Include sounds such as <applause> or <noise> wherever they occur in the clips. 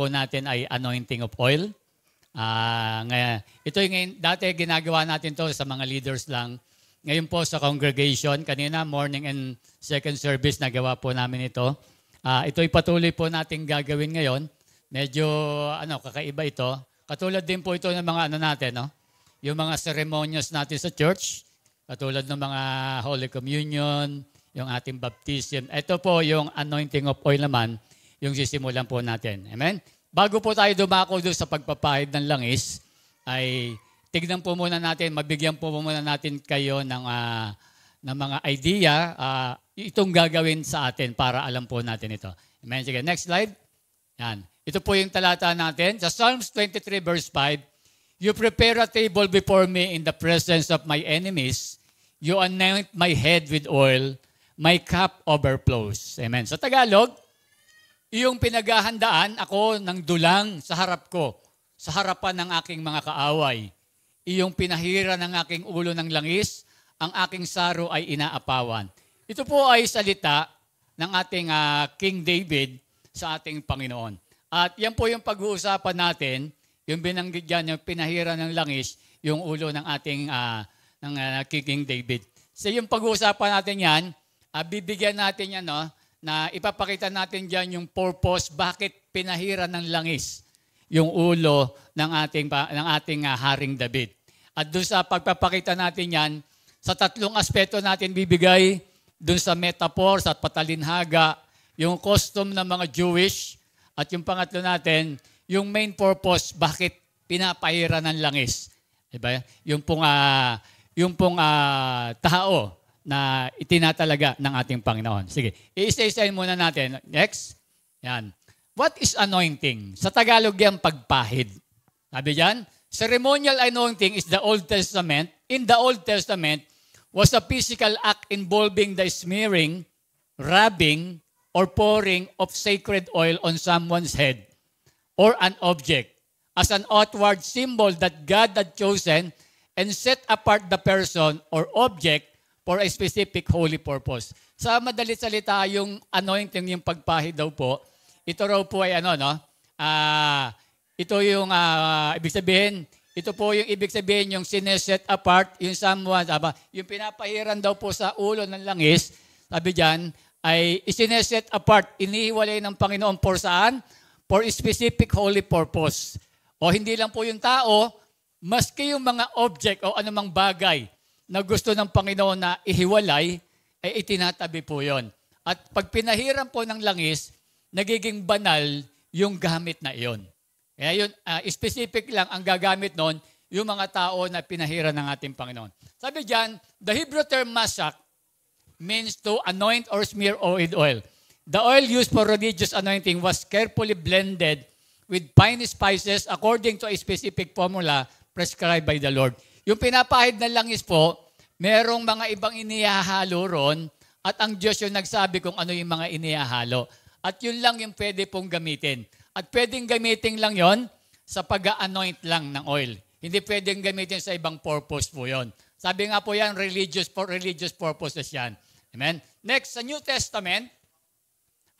po natin ay anointing of oil. Uh, ah, ngayon, ito yung dati ginagawa natin to sa mga leaders lang. Ngayon po sa congregation, kanina morning and second service nagawa po namin ito. Uh, ito'y patuloy po natin gagawin ngayon. Medyo ano, kakaiba ito. Katulad din po ito ng mga ano natin, no? Yung mga ceremonies natin sa church, katulad ng mga Holy Communion, yung ating baptism. Ito po yung anointing of oil naman yung sisimulan po natin. Amen? Bago po tayo dumako doon sa pagpapahid ng langis, ay tignan po muna natin, mabigyan po muna natin kayo ng, uh, ng mga idea uh, itong gagawin sa atin para alam po natin ito. Amen? Sige, next slide. Yan. Ito po yung talata natin. Sa Psalms 23 verse 5, You prepare a table before me in the presence of my enemies. You anoint my head with oil. My cup overflows. Amen. Sa Tagalog, Iyong pinaghahandaan ako ng dulang sa harap ko, sa harapan ng aking mga kaaway. Iyong pinahira ng aking ulo ng langis, ang aking saro ay inaapawan. Ito po ay salita ng ating uh, King David sa ating Panginoon. At yan po yung pag-uusapan natin, yung binanggit yan, yung pinahira ng langis, yung ulo ng ating uh, ng, uh, King David. So yung pag-uusapan natin yan, uh, bibigyan natin yan, no, na ipapakita natin diyan yung purpose bakit pinahira ng langis yung ulo ng ating ng ating uh, Haring David. At doon sa pagpapakita natin 'yan sa tatlong aspeto natin bibigay doon sa metaphor sa patalinhaga, yung custom ng mga Jewish at yung pangatlo natin, yung main purpose bakit pinapahira ng langis. Diba? Yung pong uh, yung pong uh, tao na itinatalaga ng ating Panginoon. Sige, i iisa-isahin muna natin. Next. Yan. What is anointing? Sa Tagalog yan, pagpahid. Sabi diyan, ceremonial anointing is the Old Testament. In the Old Testament, was a physical act involving the smearing, rubbing, or pouring of sacred oil on someone's head or an object as an outward symbol that God had chosen and set apart the person or object for a specific holy purpose. Sa madalit salita, yung anointing, yung pagpahid daw po, ito raw po ay ano, no? Uh, ito yung uh, ibig sabihin, ito po yung ibig sabihin yung sineset apart, yung someone, aba, yung pinapahiran daw po sa ulo ng langis, sabi diyan, ay isineset apart, inihiwalay ng Panginoon for saan? For specific holy purpose. O hindi lang po yung tao, maski yung mga object o anumang bagay na gusto ng Panginoon na ihiwalay, ay itinatabi po yon. At pag pinahiram po ng langis, nagiging banal yung gamit na iyon. Kaya yun, uh, specific lang ang gagamit noon, yung mga tao na pinahira ng ating Panginoon. Sabi diyan, the Hebrew term masak means to anoint or smear with oil. The oil used for religious anointing was carefully blended with fine spices according to a specific formula prescribed by the Lord. Yung pinapahid na langis po, merong mga ibang iniyahalo ron at ang Diyos yung nagsabi kung ano yung mga iniyahalo. At yun lang yung pwede pong gamitin. At pwedeng gamitin lang yon sa pag-anoint lang ng oil. Hindi pwedeng gamitin sa ibang purpose po yon. Sabi nga po yan, religious, for religious purposes yan. Amen? Next, sa New Testament,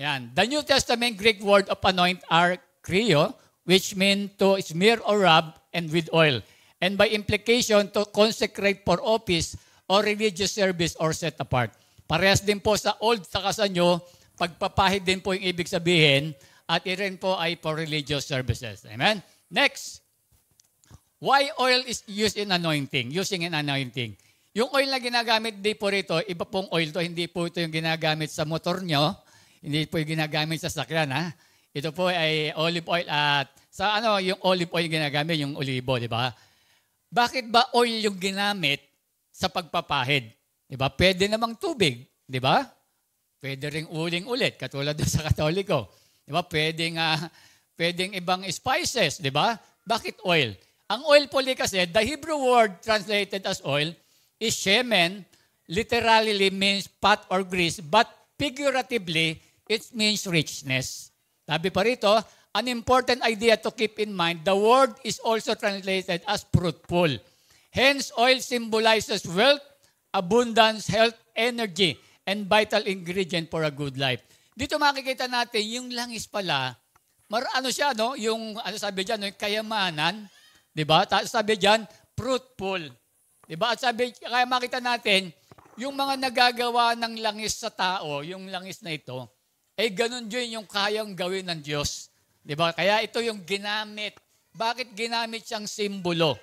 yan, the New Testament Greek word of anoint are krio, which mean to smear or rub and with oil and by implication to consecrate for office or religious service or set apart. Parehas din po sa old saka sa new, pagpapahid din po yung ibig sabihin at irin po ay for religious services. Amen? Next, why oil is used in anointing? Using in anointing. Yung oil na ginagamit di po rito, iba pong oil to, hindi po ito yung ginagamit sa motor nyo, hindi po yung ginagamit sa sakyan ha. Ito po ay olive oil at sa ano, yung olive oil ginagamit, yung olibo, di ba? Bakit ba oil yung ginamit sa pagpapahid? Di ba? Pwede namang tubig, di ba? Pwede ring uling ulit, katulad sa Katoliko. Di ba? Pwede nga, pwedeng ibang spices, di ba? Bakit oil? Ang oil puli kasi, the Hebrew word translated as oil is shemen, literally means pot or grease, but figuratively, it means richness. Sabi pa rito, an important idea to keep in mind, the word is also translated as fruitful. Hence, oil symbolizes wealth, abundance, health, energy, and vital ingredient for a good life. Dito makikita natin, yung langis pala, mar ano siya, no? Yung, ano sabi dyan, yung kayamanan, di ba? Sabi dyan, fruitful. Di ba? At sabi, kaya makita natin, yung mga nagagawa ng langis sa tao, yung langis na ito, ay ganun din yung kayang gawin ng Diyos. Di ba? Kaya ito yung ginamit. Bakit ginamit siyang simbolo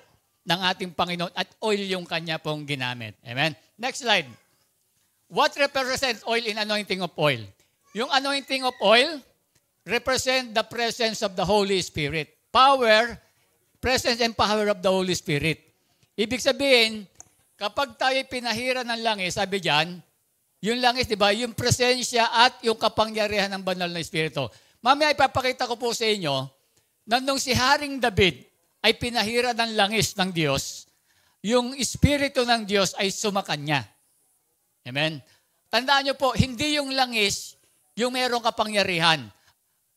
ng ating Panginoon at oil yung kanya pong ginamit? Amen? Next slide. What represents oil in anointing of oil? Yung anointing of oil represent the presence of the Holy Spirit. Power, presence and power of the Holy Spirit. Ibig sabihin, kapag tayo pinahira ng langis, sabi diyan, yung langis, di ba, yung presensya at yung kapangyarihan ng banal na Espiritu. Mamaya ipapakita ko po sa inyo na nung si Haring David ay pinahira ng langis ng Diyos, yung Espiritu ng Diyos ay sumakanya. Amen? Tandaan niyo po, hindi yung langis yung merong kapangyarihan.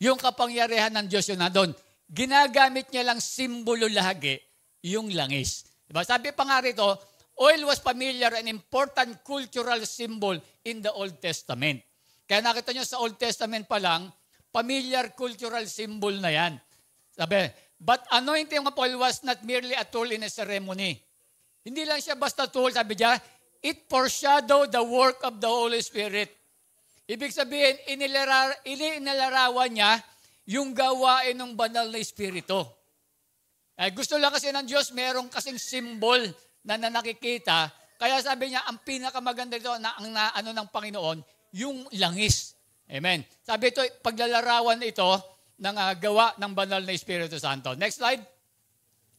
Yung kapangyarihan ng Diyos yung na doon. Ginagamit niya lang simbolo lagi yung langis. Diba? Sabi pa nga rito, oil was familiar and important cultural symbol in the Old Testament. Kaya nakita niyo sa Old Testament pa lang, Familiar cultural symbol na yan. Sabi, but anointing of oil was not merely a tool in a ceremony. Hindi lang siya basta tool, sabi niya, it foreshadowed the work of the Holy Spirit. Ibig sabihin, inilarar, inilalarawan niya yung gawain ng banal na Espiritu. Eh, gusto lang kasi ng Diyos, merong kasing symbol na, nanakikita. Kaya sabi niya, ang pinakamaganda dito na, ang na, ano ng Panginoon, yung langis. Amen. Sabi ito, paglalarawan ito ng uh, gawa ng banal na Espiritu Santo. Next slide.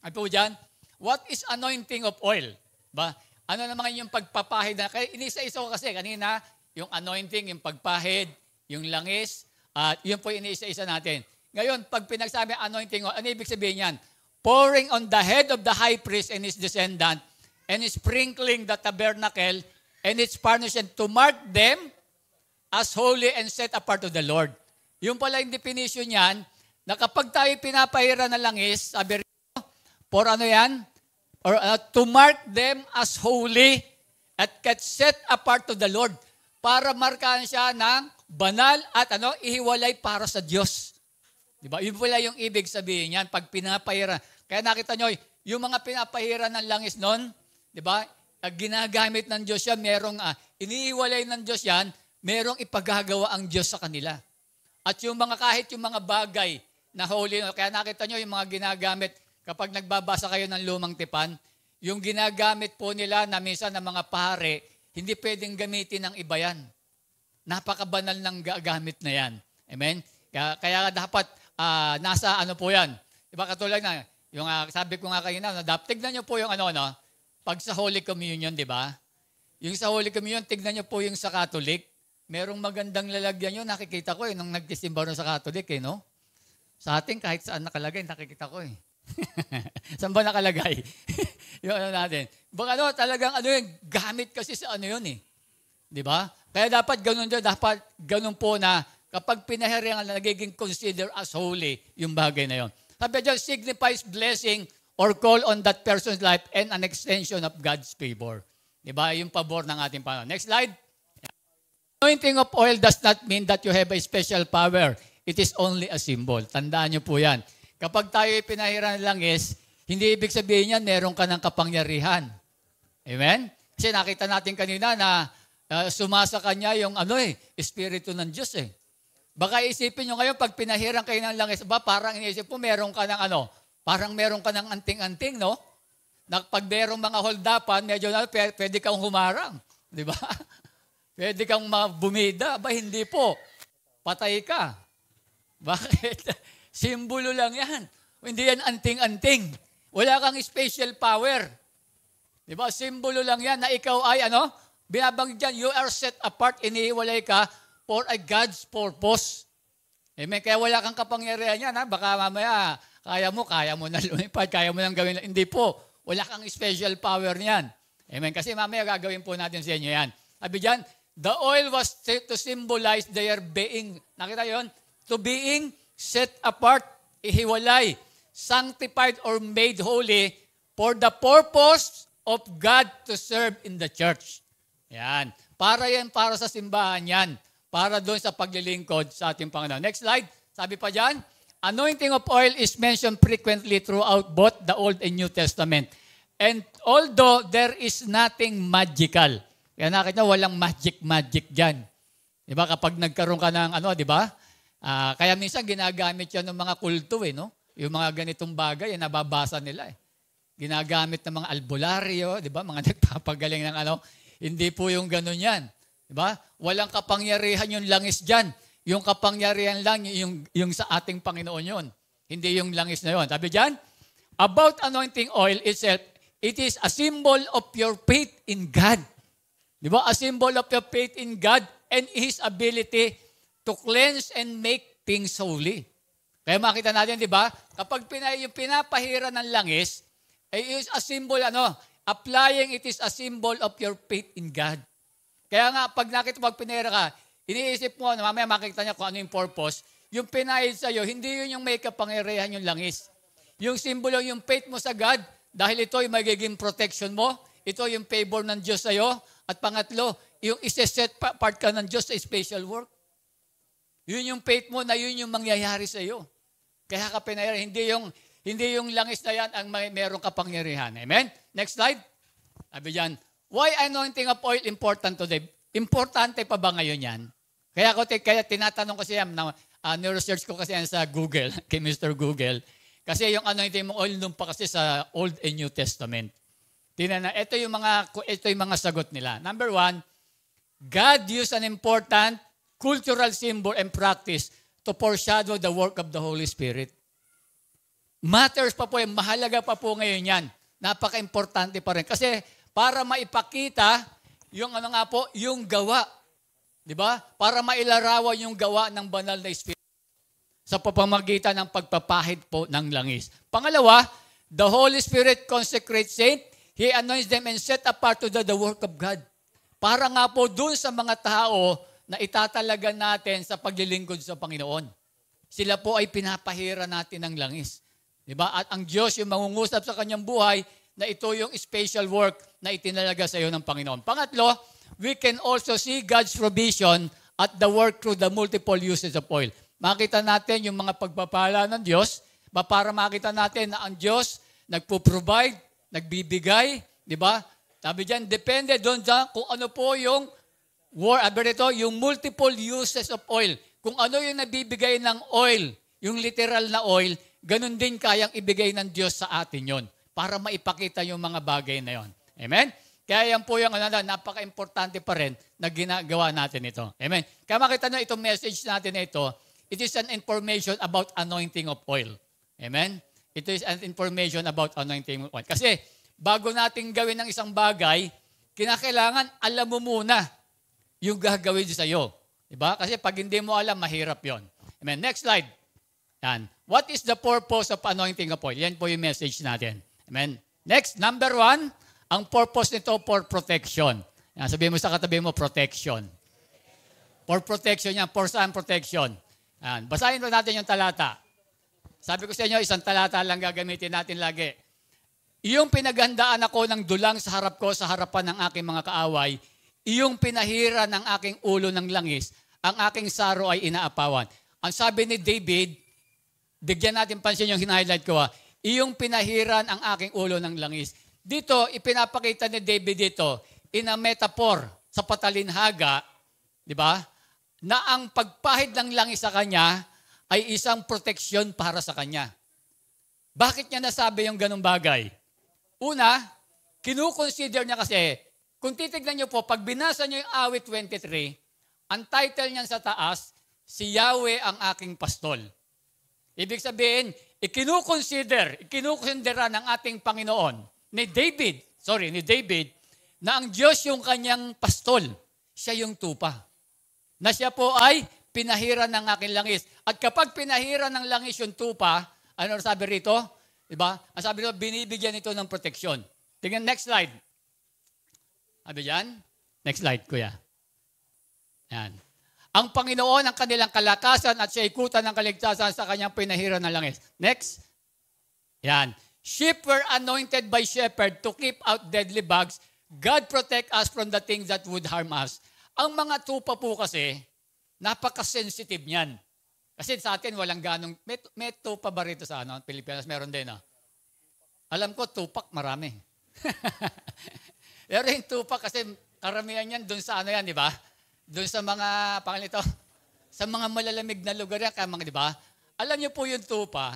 Ay ano po dyan. What is anointing of oil? Ba? Ano naman yung pagpapahid na? Kaya inisa-isa ko kasi kanina, yung anointing, yung pagpahid, yung langis, at uh, yun po inisa-isa natin. Ngayon, pag pinagsabi anointing, ano ibig sabihin yan? Pouring on the head of the high priest and his descendant, and sprinkling the tabernacle and its furniture to mark them as holy and set apart to the Lord. Yung pala yung definition niyan, na kapag tayo pinapahira ng langis, sabi rin, for ano yan? Or uh, to mark them as holy at set apart to the Lord para markahan siya ng banal at ano, ihiwalay para sa Diyos. Di ba? Yung pala yung ibig sabihin niyan pag pinapahira. Kaya nakita nyo, yung mga pinapahira ng langis noon, di ba? Ginagamit ng Diyos yan, merong uh, ah, iniiwalay ng Diyos yan merong ipagagawa ang Diyos sa kanila. At yung mga kahit yung mga bagay na holy, kaya nakita nyo yung mga ginagamit kapag nagbabasa kayo ng lumang tipan, yung ginagamit po nila na minsan ng mga pare, hindi pwedeng gamitin ng iba yan. Napakabanal ng gagamit na yan. Amen? Kaya, kaya dapat uh, nasa ano po yan. Diba katulad na, yung uh, sabi ko nga kayo na, nadap, na nyo po yung ano, no? Pag sa Holy Communion, di ba? Yung sa Holy Communion, tignan nyo po yung sa Catholic. Merong magandang lalagyan yun, nakikita ko eh, nung nagtisimba no sa Catholic eh, no? Sa atin, kahit saan nakalagay, nakikita ko eh. <laughs> saan ba nakalagay? <laughs> yung ano natin. Baka ano, talagang ano yun, gamit kasi sa ano yun eh. Di ba? Kaya dapat ganun din, dapat ganun po na kapag pinahiringan na nagiging consider as holy yung bagay na yon. Sabi dyan, signifies blessing or call on that person's life and an extension of God's favor. Di ba? Yung pabor ng ating Panginoon. Next slide. Anointing of oil does not mean that you have a special power. It is only a symbol. Tandaan niyo po yan. Kapag tayo ipinahiran ng langis, hindi ibig sabihin yan, meron ka ng kapangyarihan. Amen? Kasi nakita natin kanina na uh, sumasa kanya yung ano eh, Espiritu ng Diyos eh. Baka isipin nyo ngayon, pag pinahiran kayo ng langis, ba parang iniisip po, meron ka ng ano, parang meron ka ng anting-anting, no? Na pag merong mga holdapan, medyo na, pwede kang humarang. Di ba? <laughs> Pwede kang mabumida? Ba, hindi po. Patay ka. <laughs> Bakit? Simbolo lang yan. Hindi yan anting-anting. Wala kang special power. Di ba? Simbolo lang yan na ikaw ay ano? Binabang dyan, you are set apart, inihiwalay ka for a God's purpose. Eh, Amen. Kaya wala kang kapangyarihan yan. Ha? Baka mamaya, kaya mo, kaya mo na lumipad, kaya mo nang gawin. Hindi po. Wala kang special power niyan. Amen. Kasi mamaya gagawin po natin sa inyo yan. Sabi dyan, The oil was to symbolize their being. Nakita yon? To being set apart, ihiwalay, sanctified or made holy for the purpose of God to serve in the church. Yan. Para yan, para sa simbahan yan. Para doon sa paglilingkod sa ating Panginoon. Next slide. Sabi pa dyan, anointing of oil is mentioned frequently throughout both the Old and New Testament. And although there is nothing magical, kaya nakita, walang magic-magic diyan. Di ba? Kapag nagkaroon ka ng ano, di ba? Uh, kaya minsan ginagamit yan ng mga kulto eh, no? Yung mga ganitong bagay, ay eh, nababasa nila eh. Ginagamit ng mga albularyo, di ba? Mga <laughs> nagpapagaling ng ano. Hindi po yung ganun yan. Di ba? Walang kapangyarihan yung langis diyan. Yung kapangyarihan lang yung, yung sa ating Panginoon 'yon. Hindi yung langis na 'yon. Sabi diyan, about anointing oil itself, it is a symbol of your faith in God. Di ba? A symbol of your faith in God and His ability to cleanse and make things holy. Kaya makita natin, di ba? Kapag pina, yung pinapahira ng langis, ay eh, is a symbol, ano? Applying it is a symbol of your faith in God. Kaya nga, pag nakita, pag pinahira ka, iniisip mo, ano, mamaya makita niya kung ano yung purpose, yung pinahid sa'yo, hindi yun yung may kapangyarihan yung langis. Yung simbolo, yung faith mo sa God, dahil ito yung magiging protection mo, ito yung favor ng Diyos sa'yo, at pangatlo, yung iseset part ka ng Diyos sa special work. Yun yung faith mo na yun yung mangyayari sa iyo. Kaya ka pinayari, hindi yung, hindi yung langis na yan ang may, merong kapangyarihan. Amen? Next slide. Sabi dyan, why anointing of oil important today? Importante pa ba ngayon yan? Kaya, ko, kaya tinatanong ko siya, na, uh, ah, niresearch ko kasi yan sa Google, <laughs> kay Mr. Google. Kasi yung anointing mo oil nung pa kasi sa Old and New Testament. Tingnan na, ito yung mga, ito yung mga sagot nila. Number one, God used an important cultural symbol and practice to foreshadow the work of the Holy Spirit. Matters pa po yan, mahalaga pa po ngayon yan. Napaka-importante pa rin. Kasi para maipakita yung ano nga po, yung gawa. Di ba? Para mailarawan yung gawa ng banal na Espiritu sa pamamagitan ng pagpapahid po ng langis. Pangalawa, the Holy Spirit consecrates saint He anoints them and set apart to the, the work of God. Para nga po dun sa mga tao na itatalaga natin sa paglilingkod sa Panginoon. Sila po ay pinapahira natin ng langis. Diba? At ang Diyos yung mangungusap sa kanyang buhay na ito yung special work na itinalaga sa iyo ng Panginoon. Pangatlo, we can also see God's provision at the work through the multiple uses of oil. Makita natin yung mga pagpapala ng Diyos para makita natin na ang Diyos nagpo-provide nagbibigay, di ba? Sabi diyan, depende doon sa kung ano po yung war, aber ah, ito, yung multiple uses of oil. Kung ano yung nabibigay ng oil, yung literal na oil, ganun din kayang ibigay ng Diyos sa atin yon para maipakita yung mga bagay na yon. Amen? Kaya yan po yung ano, napaka-importante pa rin na ginagawa natin ito. Amen? Kaya makita nyo itong message natin na ito, it is an information about anointing of oil. Amen? Ito is an information about anointing oil. Kasi bago natin gawin ng isang bagay, kinakailangan alam mo muna yung gagawin sa iyo. Diba? Kasi pag hindi mo alam, mahirap yon. Amen. Next slide. Yan. What is the purpose of anointing of oil? Yan po yung message natin. Amen. Next, number one, ang purpose nito for protection. Yan, sabihin mo sa katabi mo, protection. For protection yan. For saan protection? Yan. Basahin po natin yung talata. Sabi ko sa inyo, isang talata lang gagamitin natin lagi. Iyong pinaghandaan ako ng dulang sa harap ko sa harapan ng aking mga kaaway. Iyong pinahira ng aking ulo ng langis. Ang aking saro ay inaapawan. Ang sabi ni David, bigyan natin pansin yung hinighlight ko ha, ah. iyong pinahiran ang aking ulo ng langis. Dito, ipinapakita ni David dito, in a metaphor, sa patalinhaga, di ba? Na ang pagpahid ng langis sa kanya, ay isang proteksyon para sa kanya. Bakit niya nasabi yung ganong bagay? Una, kinukonsider niya kasi, kung titignan niyo po, pag binasa niyo yung awit 23, ang title niyan sa taas, Si Yahweh ang aking pastol. Ibig sabihin, ikinukonsider, ikinukonsidera ng ating Panginoon, ni David, sorry, ni David, na ang Diyos yung kanyang pastol, siya yung tupa. Na siya po ay pinahira ng aking langis. At kapag pinahira ng langis yung tupa, ano sabi rito? Diba? Ang sabi rito, binibigyan ito ng proteksyon. Tingnan, next slide. Sabi dyan? Next slide, kuya. Yan. Ang Panginoon ang kanilang kalakasan at siya ikutan ng kaligtasan sa kanyang pinahira ng langis. Next. Yan. Sheep were anointed by shepherd to keep out deadly bugs. God protect us from the things that would harm us. Ang mga tupa po kasi, Napaka-sensitive niyan. Kasi sa atin, walang ganong, may, may tupa ba rito sa ano, Pilipinas? Meron din, ah. Alam ko, tupak marami. <laughs> Pero yung tupak kasi karamihan yan doon sa ano yan, di ba? Doon sa mga, pangalan ito, sa mga malalamig na lugar yan, kaya mga, di ba? Alam niyo po yung tupa,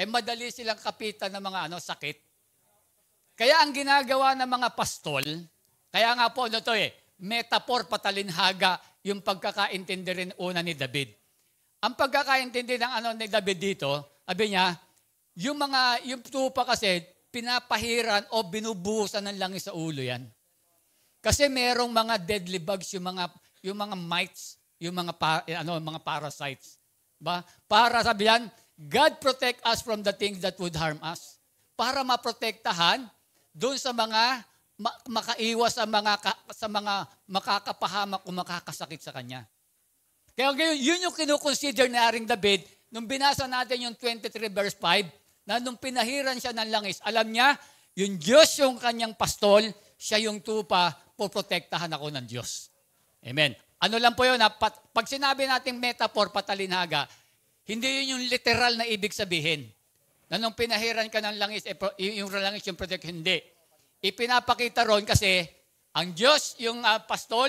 eh madali silang kapitan ng mga ano, sakit. Kaya ang ginagawa ng mga pastol, kaya nga po, ano to eh, metaphor patalinhaga, yung pagkakaintindi rin una ni David. Ang pagkakaintindi ng ano ni David dito, sabi niya, yung mga, yung tupa kasi, pinapahiran o binubuhusan ng langis sa ulo yan. Kasi merong mga deadly bugs, yung mga, yung mga mites, yung mga, pa, eh, ano, mga parasites. Ba? Para sabi yan, God protect us from the things that would harm us. Para maprotektahan doon sa mga makaiwas sa mga, sa mga makakapahamak o makakasakit sa kanya. Kaya yun yung kinukonsider ni Aring David nung binasa natin yung 23 verse 5 na nung pinahiran siya ng langis, alam niya, yung Diyos yung kanyang pastol, siya yung tupa, poprotektahan ako ng Diyos. Amen. Ano lang po yun, ha? pag sinabi nating metaphor, patalinhaga, hindi yun yung literal na ibig sabihin. Na nung pinahiran ka ng langis, eh, yung langis yung protect, hindi Ipinapakita ron kasi ang Diyos, yung uh, pastol,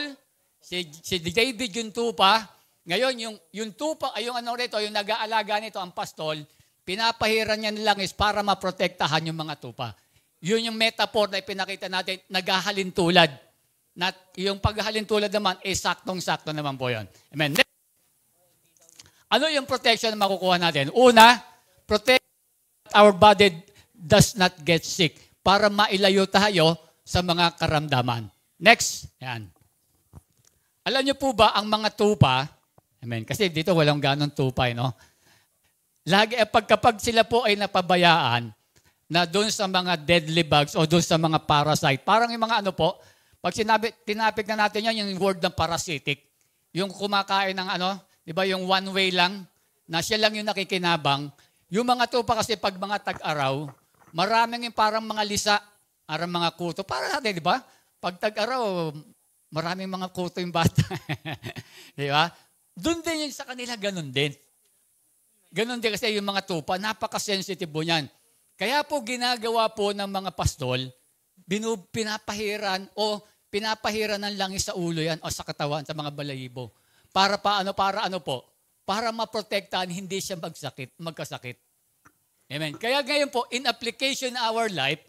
si, si David yung tupa, ngayon yung, yung tupa, ay yung ano rito, yung nag-aalaga nito, ang pastol, pinapahiran niya ng langis para maprotektahan yung mga tupa. Yun yung metaphor na ipinakita natin, naghahalin tulad. Not, yung paghahalin tulad naman, eh saktong-sakto naman po yun. Amen. Next. Ano yung protection na makukuha natin? Una, protect our body does not get sick para mailayo tayo sa mga karamdaman. Next, yan. Alam niyo po ba ang mga tupa, amen, kasi dito walang ganong tupa, eh, no? Lagi, eh, pagkapag sila po ay napabayaan na doon sa mga deadly bugs o doon sa mga parasite, parang yung mga ano po, pag sinabi, tinapig na natin yan, yung word ng parasitic, yung kumakain ng ano, di ba yung one way lang, na siya lang yung nakikinabang, yung mga tupa kasi pag mga tag-araw, Maraming yung parang mga lisa, parang mga kuto. Para natin, di ba? Pag tag-araw, maraming mga kuto yung bata. <laughs> di ba? Doon din yung sa kanila, ganun din. Ganun din kasi yung mga tupa, napaka-sensitive po niyan. Kaya po ginagawa po ng mga pastol, binub, pinapahiran o pinapahiran ng langis sa ulo yan o sa katawan, sa mga balayibo. Para pa ano, para ano po, para maprotektahan, hindi siya magsakit, magkasakit. Amen. Kaya ngayon po, in application our life,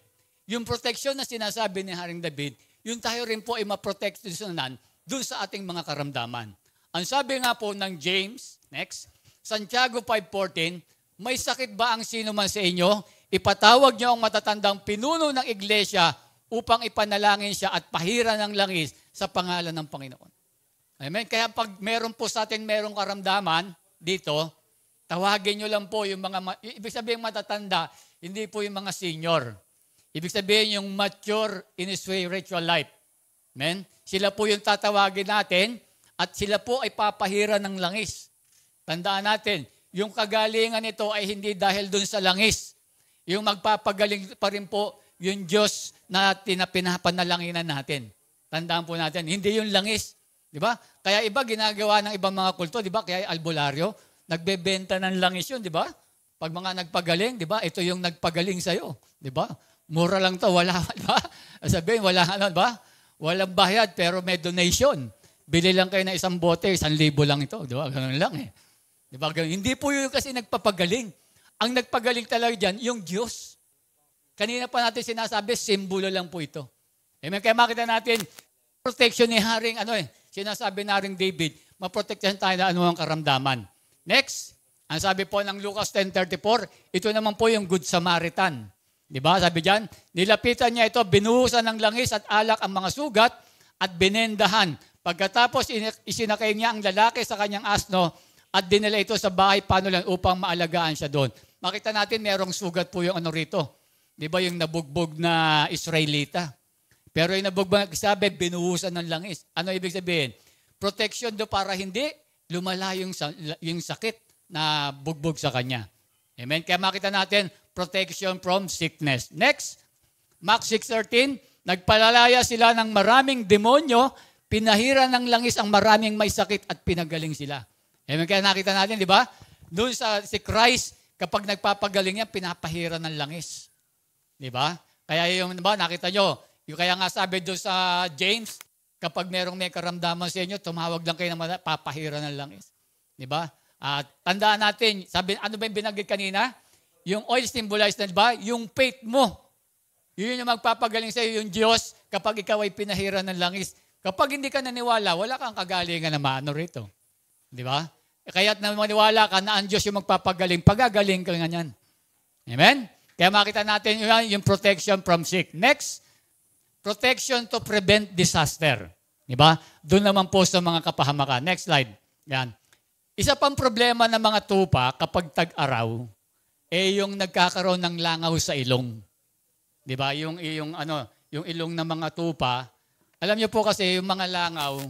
yung protection na sinasabi ni Haring David, yung tayo rin po ay ma maproteksyonan dun sa ating mga karamdaman. Ang sabi nga po ng James, next, Santiago 5.14, May sakit ba ang sino man sa inyo? Ipatawag niyo ang matatandang pinuno ng iglesia upang ipanalangin siya at pahira ng langis sa pangalan ng Panginoon. Amen? Kaya pag meron po sa atin merong karamdaman dito, Tawagin nyo lang po yung mga, ibig sabihin matatanda, hindi po yung mga senior. Ibig sabihin yung mature in his way ritual life. Amen? Sila po yung tatawagin natin at sila po ay papahira ng langis. Tandaan natin, yung kagalingan nito ay hindi dahil dun sa langis. Yung magpapagaling pa rin po yung Diyos na pinapanalanginan natin. Tandaan po natin, hindi yung langis. Di ba? Kaya iba ginagawa ng ibang mga kulto, di ba? Kaya albularyo, Nagbebenta ng langis yun, di ba? Pag mga nagpagaling, di ba? Ito yung nagpagaling sa'yo, di ba? Mura lang to, wala, <laughs> di ba? Sabihin, wala, ano, di ba? Walang bayad, pero may donation. Bili lang kayo ng isang bote, isang libo lang ito, di ba? Ganun lang eh. Di ba? Ganun. Hindi po yun kasi nagpapagaling. Ang nagpagaling talaga dyan, yung Diyos. Kanina pa natin sinasabi, simbolo lang po ito. Amen. Kaya makita natin, protection ni Haring, ano eh, sinasabi na Haring David, maprotektahan tayo na ano karamdaman. Next, ang sabi po ng Lucas 10.34, ito naman po yung Good Samaritan. Di ba? Sabi diyan, nilapitan niya ito, binuhusan ng langis at alak ang mga sugat at binendahan. Pagkatapos isinakay niya ang lalaki sa kanyang asno at dinala ito sa bahay panulan upang maalagaan siya doon. Makita natin merong sugat po yung ano rito. Di ba yung nabugbog na Israelita? Pero yung nabugbog, sabi, binuhusan ng langis. Ano ibig sabihin? Protection do para hindi lumala yung, yung sakit na bugbog sa kanya. Amen? Kaya makita natin, protection from sickness. Next, Mark 6.13, Nagpalalaya sila ng maraming demonyo, pinahira ng langis ang maraming may sakit at pinagaling sila. Amen? Kaya nakita natin, di ba? Doon sa si Christ, kapag nagpapagaling yan, pinapahira ng langis. Di ba? Kaya yung, di ba, nakita nyo, yung kaya nga sabi doon sa James, Kapag merong may karamdaman sa inyo, tumawag lang kayo ng papahira ng langis. Eh. Di ba? At tandaan natin, sabi, ano ba yung binanggit kanina? Yung oil symbolized na, ba? Yung faith mo. Yun yung magpapagaling sa iyo, yung Diyos, kapag ikaw ay pinahira ng langis. Kapag hindi ka naniwala, wala kang kagalingan na maano rito. Di ba? Kaya na maniwala ka na ang Diyos yung magpapagaling, pagagaling ka nga niyan. Amen? Kaya makita natin yun, yung protection from sick. Next, Protection to prevent disaster. Di ba? Doon naman po sa mga kapahamakan. Next slide. Yan. Isa pang problema ng mga tupa kapag tag-araw, eh yung nagkakaroon ng langaw sa ilong. 'Di ba? Yung yung ano, yung ilong ng mga tupa. Alam niyo po kasi yung mga langaw,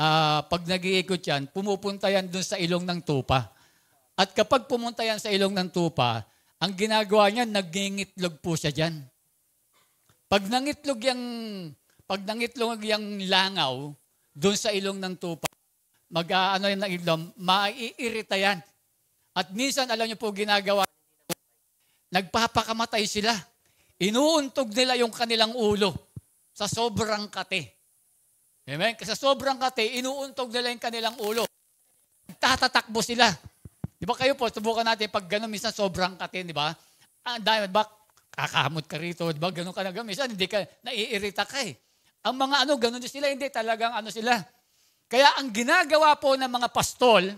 uh, pag nagiiikot 'yan, pumupunta yan doon sa ilong ng tupa. At kapag pumunta yan sa ilong ng tupa, ang ginagawa niya, nagingitlog po siya diyan. Pag nangitlog yung, pag nangitlog yung langaw, doon sa ilong ng tupa, mag uh, ano yan ng ilong, maiirita yan. At minsan, alam niyo po, ginagawa, nagpapakamatay sila. Inuuntog nila yung kanilang ulo sa sobrang kate. Amen? Kasi sa sobrang kate, inuuntog nila yung kanilang ulo. Tatatakbo sila. Di ba kayo po, subukan natin pag gano'n minsan sobrang kate, di ba? Ang ah, dami, bak, kakamot ka rito, ba? Diba, ganun ka na ganun. hindi ka, naiirita ka eh. Ang mga ano, ganun din sila, hindi talagang ano sila. Kaya ang ginagawa po ng mga pastol,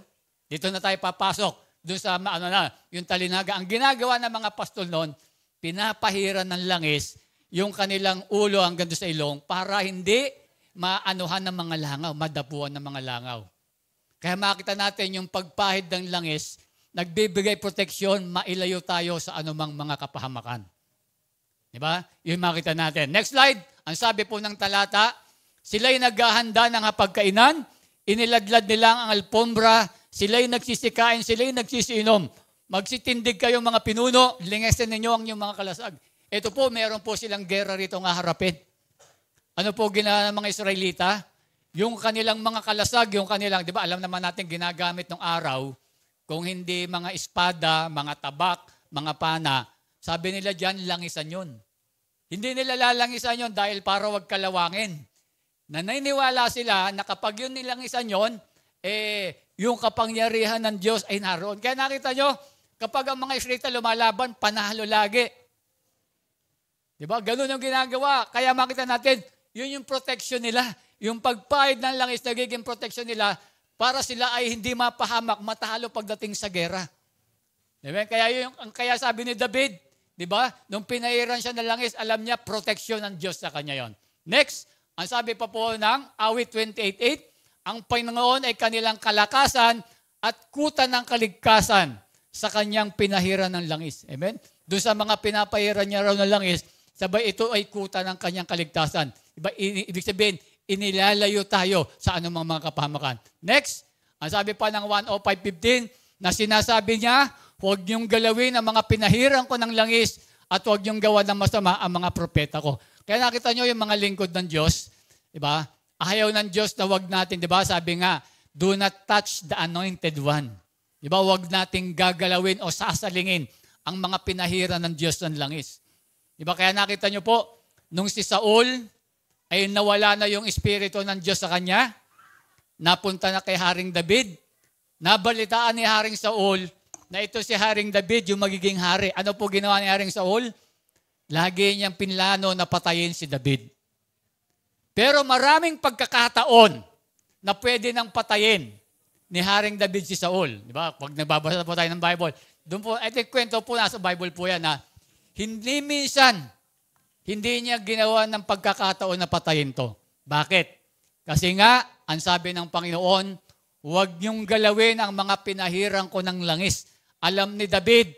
dito na tayo papasok, doon sa ano na, yung talinaga, ang ginagawa ng mga pastol noon, pinapahiran ng langis yung kanilang ulo hanggang doon sa ilong para hindi maanuhan ng mga langaw, madapuan ng mga langaw. Kaya makita natin yung pagpahid ng langis, nagbibigay proteksyon, mailayo tayo sa anumang mga kapahamakan. Di ba? Yun makita natin. Next slide. Ang sabi po ng talata, sila'y naghahanda ng hapagkainan, iniladlad nila ang alpombra, sila'y nagsisikain, sila'y nagsisinom. Magsitindig kayong mga pinuno, lingesin ninyo ang inyong mga kalasag. Ito po, meron po silang gera rito nga harapin. Ano po ginawa ng mga Israelita? Yung kanilang mga kalasag, yung kanilang, di ba, alam naman natin ginagamit ng araw, kung hindi mga espada, mga tabak, mga pana, sabi nila dyan, langisan yun. Hindi nila lalangisan yun dahil para wag kalawangin. Naniniwala sila na kapag yun nilangisan yun, eh, yung kapangyarihan ng Diyos ay naroon. Kaya nakita nyo, kapag ang mga Israelita lumalaban, panalo lagi. Di ba? Ganun ang ginagawa. Kaya makita natin, yun yung protection nila. Yung pagpahid ng langis nagiging protection nila para sila ay hindi mapahamak, matalo pagdating sa gera. Diba? Kaya, yung, kaya sabi ni David, Di ba? Nung pinairan siya ng langis, alam niya, proteksyon ng Diyos sa kanya yon. Next, ang sabi pa po ng awit 28.8, ang Panginoon ay kanilang kalakasan at kuta ng kaligkasan sa kanyang pinahiran ng langis. Amen? Doon sa mga pinapahiran niya raw ng langis, sabay ito ay kuta ng kanyang kaligtasan. Iba, ibig sabihin, inilalayo tayo sa anumang mga kapahamakan. Next, ang sabi pa ng 105.15 na sinasabi niya, Huwag niyong galawin ang mga pinahirang ko ng langis at huwag niyong gawa ng masama ang mga propeta ko. Kaya nakita niyo yung mga lingkod ng Diyos, di ba? Ayaw ng Diyos na huwag natin, di ba? Sabi nga, do not touch the anointed one. Di ba? Huwag nating gagalawin o sasalingin ang mga pinahira ng Diyos ng langis. Di ba? Kaya nakita niyo po, nung si Saul ay nawala na yung Espiritu ng Diyos sa kanya, napunta na kay Haring David, nabalitaan ni Haring Saul na ito si Haring David, yung magiging hari. Ano po ginawa ni Haring Saul? Lagi niyang pinlano na patayin si David. Pero maraming pagkakataon na pwede nang patayin ni Haring David si Saul. Di ba? Pag nababasa po tayo ng Bible. Doon po, ito kwento po nasa Bible po yan na hindi minsan, hindi niya ginawa ng pagkakataon na patayin to. Bakit? Kasi nga, ang sabi ng Panginoon, huwag niyong galawin ang mga pinahirang ko ng langis alam ni David,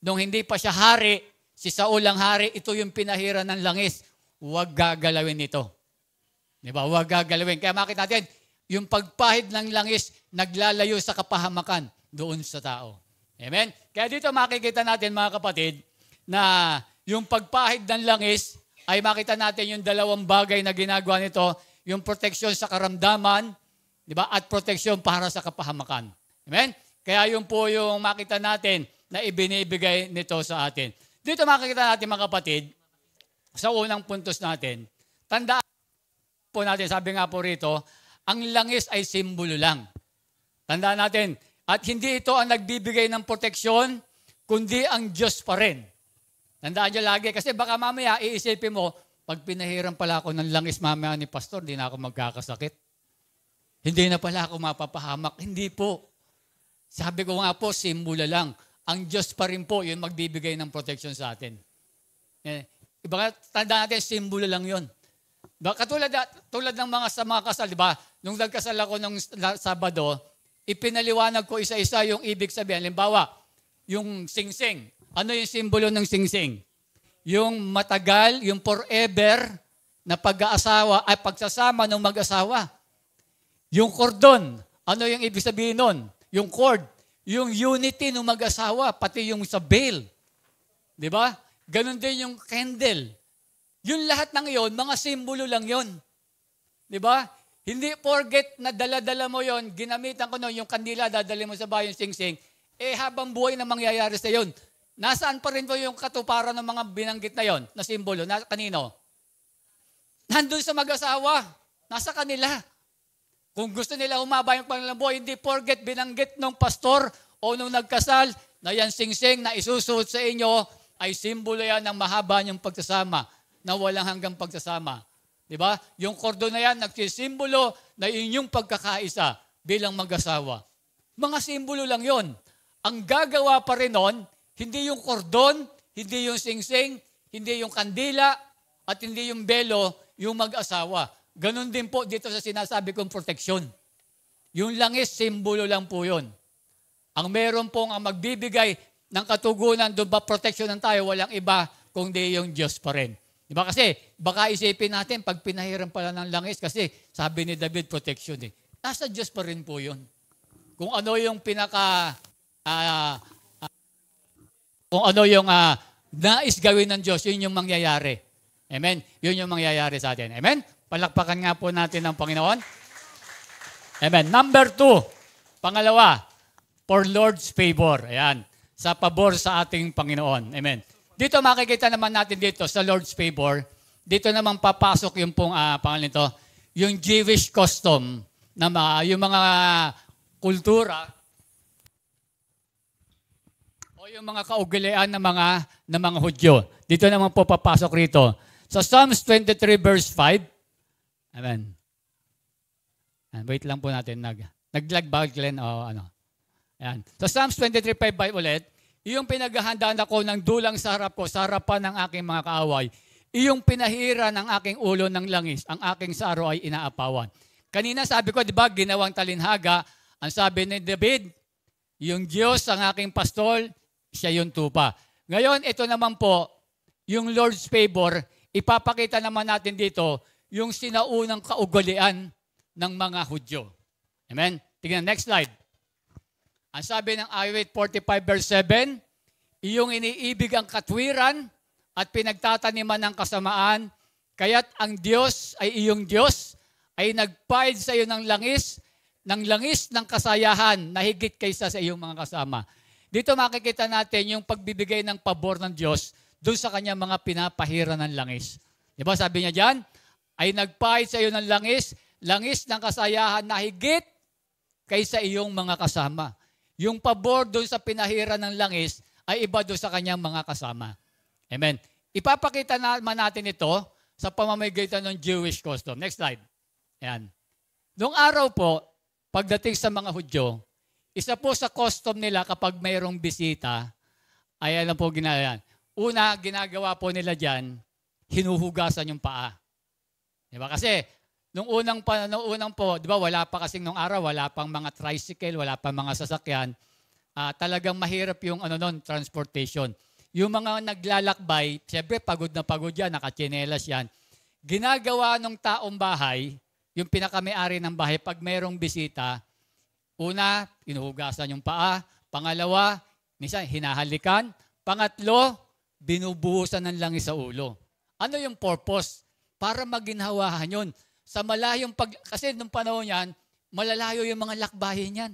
nung hindi pa siya hari, si Saul ang hari, ito yung pinahira ng langis. Huwag gagalawin ito. Di ba? Huwag gagalawin. Kaya makita natin, yung pagpahid ng langis, naglalayo sa kapahamakan doon sa tao. Amen? Kaya dito makikita natin mga kapatid, na yung pagpahid ng langis, ay makita natin yung dalawang bagay na ginagawa nito, yung protection sa karamdaman, di ba? At protection para sa kapahamakan. Amen? Kaya yun po yung makita natin na ibinibigay nito sa atin. Dito makikita natin mga kapatid, sa unang puntos natin, tandaan po natin, sabi nga po rito, ang langis ay simbolo lang. Tandaan natin, at hindi ito ang nagbibigay ng proteksyon, kundi ang Diyos pa rin. Tandaan nyo lagi, kasi baka mamaya iisipin mo, pag pinahiram pala ako ng langis mamaya ni Pastor, hindi na ako magkakasakit. Hindi na pala ako mapapahamak. Hindi po. Sabi ko nga po, simula lang. Ang Diyos pa rin po yun magbibigay ng protection sa atin. Eh, baka tanda natin, simula lang yun. Baka katulad, tulad ng mga sa mga kasal, di ba? Nung nagkasal ako nung Sabado, ipinaliwanag ko isa-isa yung ibig sabihin. Halimbawa, yung singsing. Ano yung simbolo ng singsing? Yung matagal, yung forever na pag-aasawa ay pagsasama ng mag-asawa. Yung cordon, ano yung ibig sabihin nun? yung cord, yung unity ng mag-asawa, pati yung sa bail. Di ba? Ganon din yung candle. Yung lahat ng iyon, mga simbolo lang yon. Di ba? Hindi forget na dala-dala mo yon, ginamitan ko no, yung kandila, dadali mo sa bayan sing-sing, eh habang buhay na mangyayari sa yon. Nasaan pa rin po yung katuparan ng mga binanggit na yon, na simbolo, na kanino? Nandun sa mag-asawa, nasa kanila. Kung gusto nila humaba yung kanilang buhay, hindi forget binanggit ng pastor o nung nagkasal na yan singsing na isusuot sa inyo ay simbolo yan ng mahaba niyong pagsasama na walang hanggang pagsasama. Di ba? Yung kordo na yan, nagsisimbolo na inyong pagkakaisa bilang mag-asawa. Mga simbolo lang yon. Ang gagawa pa rin nun, hindi yung kordon, hindi yung singsing, hindi yung kandila, at hindi yung belo, yung mag-asawa. Ganon din po dito sa sinasabi kong protection. Yung langis, simbolo lang po yun. Ang meron pong ang magbibigay ng katugunan, doon ba protection ng tayo, walang iba kundi yung Diyos pa rin. Di ba kasi, baka isipin natin, pag pinahiram pala ng langis, kasi sabi ni David, protection eh. Nasa Diyos pa rin po yun. Kung ano yung pinaka, uh, uh, kung ano yung uh, nais gawin ng Diyos, yun yung mangyayari. Amen? Yun yung mangyayari sa atin. Amen? Palakpakan nga po natin ang Panginoon. Amen. Number two, pangalawa, for Lord's favor. Ayan, sa pabor sa ating Panginoon. Amen. Dito makikita naman natin dito sa Lord's favor, dito naman papasok yung pong, uh, pangalan nito, yung Jewish custom, na mga, yung mga kultura, o yung mga kaugalian ng mga, ng mga Hudyo. Dito naman po papasok rito. Sa Psalms 23 verse 5, Amen. And wait lang po natin. Nag, naglag ba, Glenn? O ano? Ayan. So Psalms 23.5 by ulit, iyong pinaghahandaan ako ng dulang sa harap ko, sa harapan ng aking mga kaaway. Iyong pinahira ng aking ulo ng langis, ang aking saro ay inaapawan. Kanina sabi ko, di ba, ginawang talinhaga, ang sabi ni David, yung Diyos ang aking pastol, siya yung tupa. Ngayon, ito naman po, yung Lord's favor, ipapakita naman natin dito yung sinaunang kaugalian ng mga Hudyo. Amen? Tingnan, next slide. Ang sabi ng Awit 45 verse 7, Iyong iniibig ang katwiran at pinagtataniman ng kasamaan, kaya't ang Diyos ay iyong Diyos, ay nagpahid sa iyo ng langis, ng langis ng kasayahan na higit kaysa sa iyong mga kasama. Dito makikita natin yung pagbibigay ng pabor ng Diyos doon sa kanya mga pinapahira ng langis. Di ba sabi niya diyan? ay nagpahit sa iyo ng langis, langis ng kasayahan na higit kaysa iyong mga kasama. Yung pabor doon sa pinahira ng langis ay iba doon sa kanyang mga kasama. Amen. Ipapakita naman natin ito sa pamamagitan ng Jewish custom. Next slide. Ayan. Noong araw po, pagdating sa mga Hudyo, isa po sa custom nila kapag mayroong bisita, ay alam po ginagawa. Una, ginagawa po nila dyan, hinuhugasan yung paa. Di ba? Kasi nung unang pa, nung unang po, 'di ba, wala pa kasing nung araw, wala pang mga tricycle, wala pang mga sasakyan. Uh, talagang mahirap yung ano noon, transportation. Yung mga naglalakbay, syempre pagod na pagod yan, nakachinelas yan. Ginagawa ng taong bahay, yung pinakami ng bahay, pag mayroong bisita, una, inuhugasan yung paa. Pangalawa, minsan hinahalikan. Pangatlo, binubuhusan ng langis sa ulo. Ano yung purpose? para maginhawahan yon. Sa malayong pag... Kasi nung panahon yan, malalayo yung mga lakbayin yan.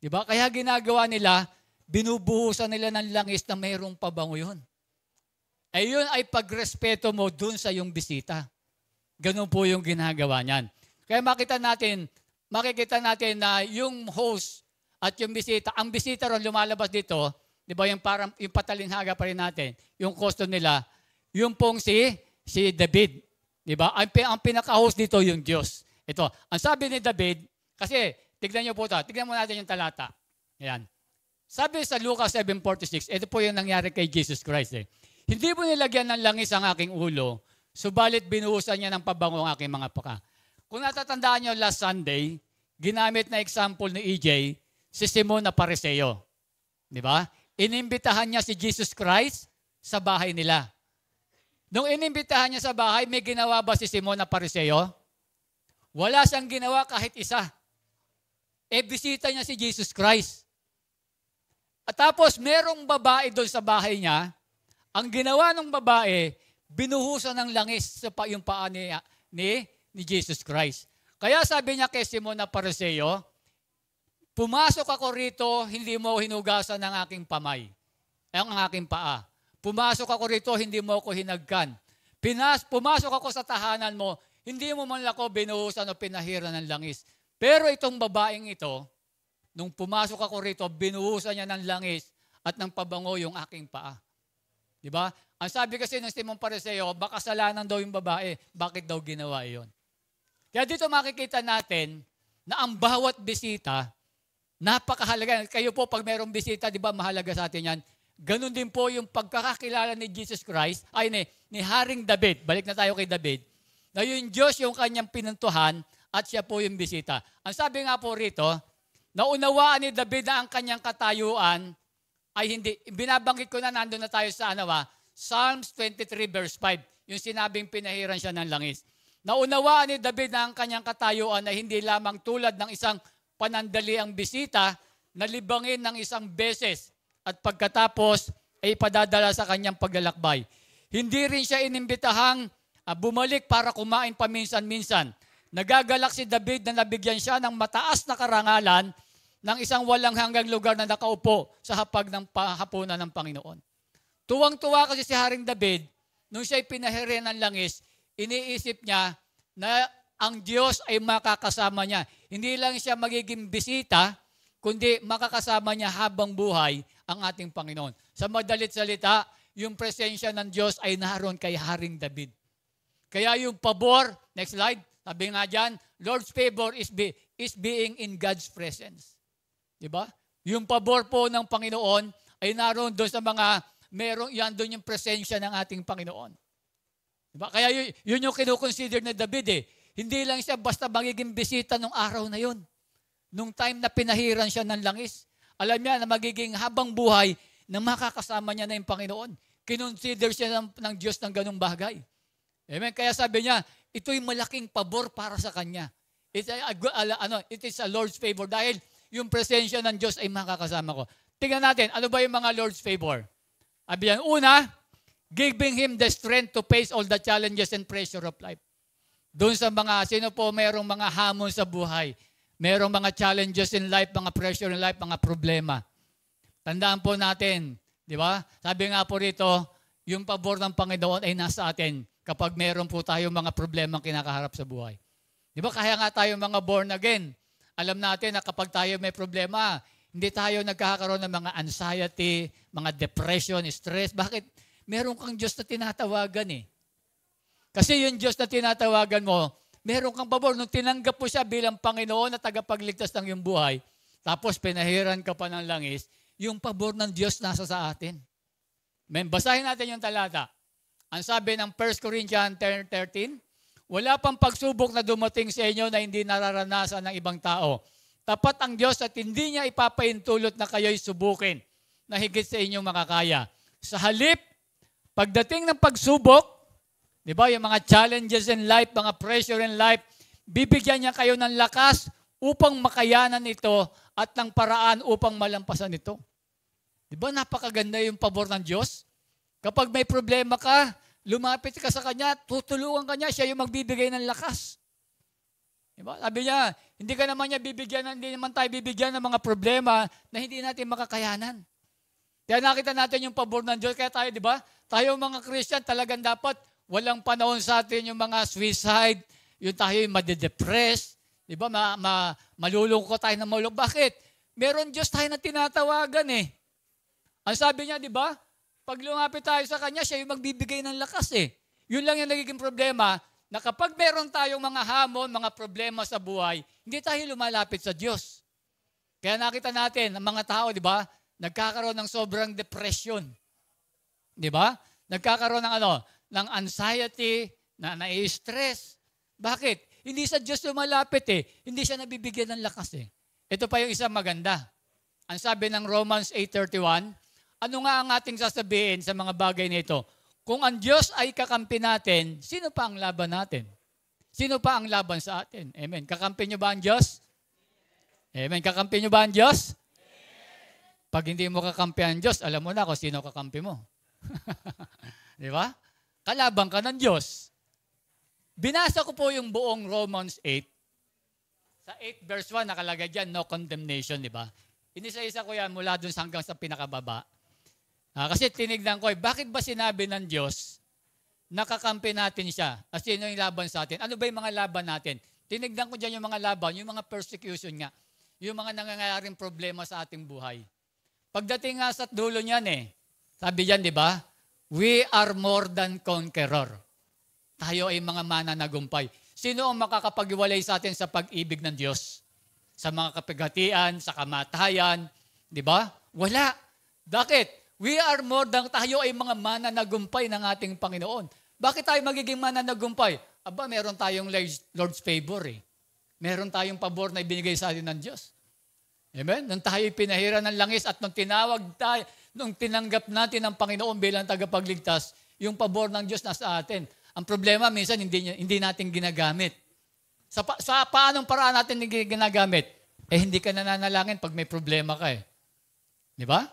Di ba? Kaya ginagawa nila, binubuhusan nila ng langis na mayroong pabango yun. Ay eh, yun ay pagrespeto mo dun sa yung bisita. Ganun po yung ginagawa niyan. Kaya makita natin, makikita natin na yung host at yung bisita, ang bisita ron lumalabas dito, di ba yung, parang, yung patalinhaga pa rin natin, yung costo nila, yung pong si si David. Di ba? Ang, ang pinaka-host dito yung Diyos. Ito, ang sabi ni David, kasi tignan niyo po ito, tignan mo natin yung talata. Ayan. Sabi sa Lucas 7.46, ito po yung nangyari kay Jesus Christ. Eh. Hindi po nilagyan ng langis ang aking ulo, subalit binuhusan niya ng pabango ang aking mga paka. Kung natatandaan niyo last Sunday, ginamit na example ni EJ, si Simon na pariseo. Di ba? Inimbitahan niya si Jesus Christ sa bahay nila. Nung inimbitahan niya sa bahay, may ginawa ba si Simon na pariseo? Wala siyang ginawa kahit isa. E bisita niya si Jesus Christ. At tapos merong babae doon sa bahay niya, ang ginawa ng babae, binuhusan ng langis sa pa, yung paa ni, ni, ni Jesus Christ. Kaya sabi niya kay Simon na pariseo, pumasok ako rito, hindi mo hinugasan ng aking pamay, ang aking paa. Pumasok ako rito, hindi mo ako hinagkan. Pinas, pumasok ako sa tahanan mo, hindi mo man ako binuhusan o pinahiran ng langis. Pero itong babaeng ito, nung pumasok ako rito, binuhusan niya ng langis at ng pabango yung aking paa. Di ba? Ang sabi kasi ng Simon Pariseo, baka salanan daw yung babae. Bakit daw ginawa yon? Kaya dito makikita natin na ang bawat bisita, napakahalaga. Kayo po, pag mayroong bisita, di ba mahalaga sa atin yan? Ganon din po yung pagkakakilala ni Jesus Christ, ay ni, ni Haring David, balik na tayo kay David, na yung Diyos yung kanyang pinuntuhan at siya po yung bisita. Ang sabi nga po rito, naunawaan ni David na ang kanyang katayuan ay hindi, binabanggit ko na nandun na tayo sa ano ah, Psalms 23 verse 5, yung sinabing pinahiran siya ng langis. Naunawaan ni David na ang kanyang katayuan ay hindi lamang tulad ng isang panandali ang bisita na libangin ng isang beses at pagkatapos ay padadala sa kanyang paglalakbay. Hindi rin siya inimbitahang uh, bumalik para kumain paminsan-minsan. Nagagalak si David na nabigyan siya ng mataas na karangalan ng isang walang hanggang lugar na nakaupo sa hapag ng hapunan ng Panginoon. Tuwang-tuwa kasi si Haring David, nung siya'y pinahiri ng langis, iniisip niya na ang Diyos ay makakasama niya. Hindi lang siya magiging bisita, kundi makakasama niya habang buhay ang ating Panginoon. Sa madalit salita, yung presensya ng Diyos ay naroon kay Haring David. Kaya yung pabor, next slide, sabi nga dyan, Lord's favor is, be, is being in God's presence. Di ba? Yung pabor po ng Panginoon ay naroon doon sa mga, merong yan doon yung presensya ng ating Panginoon. Di ba? Kaya yun, yun yung kinukonsider na David eh. Hindi lang siya basta magiging bisita nung araw na yun. Nung time na pinahiran siya ng langis, alam niya na magiging habang buhay na makakasama niya na yung Panginoon. Kinonsider siya ng, ng Diyos ng ganong bagay. Amen? Kaya sabi niya, ito'y malaking pabor para sa kanya. It, ano, it is a Lord's favor dahil yung presensya ng Diyos ay makakasama ko. Tingnan natin, ano ba yung mga Lord's favor? Abi yan, una, giving him the strength to face all the challenges and pressure of life. Doon sa mga, sino po mayroong mga hamon sa buhay, Merong mga challenges in life, mga pressure in life, mga problema. Tandaan po natin, di ba? Sabi nga po rito, yung pabor ng Panginoon ay nasa atin kapag meron po tayong mga problema kinakaharap sa buhay. Di ba? Kaya nga tayo mga born again. Alam natin na kapag tayo may problema, hindi tayo nagkakaroon ng mga anxiety, mga depression, stress. Bakit? Meron kang Diyos na tinatawagan eh. Kasi yung Diyos na tinatawagan mo, meron kang pabor. Nung tinanggap mo siya bilang Panginoon at tagapagligtas ng iyong buhay, tapos pinahiran ka pa ng langis, yung pabor ng Diyos nasa sa atin. Amen. Basahin natin yung talata. Ang sabi ng 1 Corinthians 10.13, Wala pang pagsubok na dumating sa inyo na hindi nararanasan ng ibang tao. Tapat ang Diyos at hindi niya ipapaintulot na kayo'y subukin na higit sa inyong makakaya. Sa halip, pagdating ng pagsubok, Di ba? Yung mga challenges in life, mga pressure in life, bibigyan niya kayo ng lakas upang makayanan ito at ng paraan upang malampasan ito. Di ba napakaganda yung pabor ng Diyos? Kapag may problema ka, lumapit ka sa Kanya, tutulungan ka niya, siya yung magbibigay ng lakas. Di ba? Sabi niya, hindi ka naman niya bibigyan, hindi naman tayo bibigyan ng mga problema na hindi natin makakayanan. Kaya nakita natin yung pabor ng Diyos. Kaya tayo, di ba? Tayo mga Christian talagang dapat Walang panahon sa atin yung mga suicide, yung tayo yung madedepress, di ba? Ma, ma, malulungkot tayo ng malulungkot. Bakit? Meron Diyos tayo na tinatawagan eh. Ang sabi niya, di ba? Pag lumapit tayo sa Kanya, siya yung magbibigay ng lakas eh. Yun lang yung nagiging problema na kapag meron tayong mga hamon, mga problema sa buhay, hindi tayo lumalapit sa Diyos. Kaya nakita natin, ang mga tao, di ba, nagkakaroon ng sobrang depression. Di ba? Nagkakaroon ng ano, ng anxiety, na nai-stress. Bakit? Hindi sa Diyos lumalapit eh. Hindi siya nabibigyan ng lakas eh. Ito pa yung isang maganda. Ang sabi ng Romans 8.31, ano nga ang ating sasabihin sa mga bagay nito? Kung ang Diyos ay kakampi natin, sino pa ang laban natin? Sino pa ang laban sa atin? Amen. Kakampi nyo ba ang Diyos? Amen. Kakampi nyo ba ang Diyos? Pag hindi mo kakampi ang Diyos, alam mo na kung sino kakampi mo. <laughs> Di ba? Kalabang ka ng Diyos. Binasa ko po yung buong Romans 8. Sa 8 verse 1, nakalagay dyan, no condemnation, di ba? Inisa-isa ko yan mula dun hanggang sa pinakababa. Ah, kasi tinignan ko, eh, bakit ba sinabi ng Diyos, nakakampi natin siya? At sino yung laban sa atin? Ano ba yung mga laban natin? Tinignan ko dyan yung mga laban, yung mga persecution nga, yung mga nangangalaring problema sa ating buhay. Pagdating nga sa dulo niyan eh, sabi diyan, di ba? We are more than conqueror. Tayo ay mga mananagumpay. Sino ang makakapaghiwalay sa atin sa pag-ibig ng Diyos? Sa mga kapighatian, sa kamatayan, di ba? Wala. Bakit? We are more than tayo ay mga mananagumpay ng ating Panginoon. Bakit tayo magiging mananagumpay? Aba, meron tayong Lord's favor eh. Meron tayong pabor na ibinigay sa atin ng Diyos. Amen? Nung tayo pinahiran ng langis at nung tinawag tayo, Nung tinanggap natin ang Panginoon bilang tagapagligtas, yung pabor ng Diyos na sa atin. Ang problema, minsan hindi, hindi natin ginagamit. Sa, sa paanong paraan natin ginagamit? Eh, hindi ka nananalangin pag may problema ka eh. Di ba?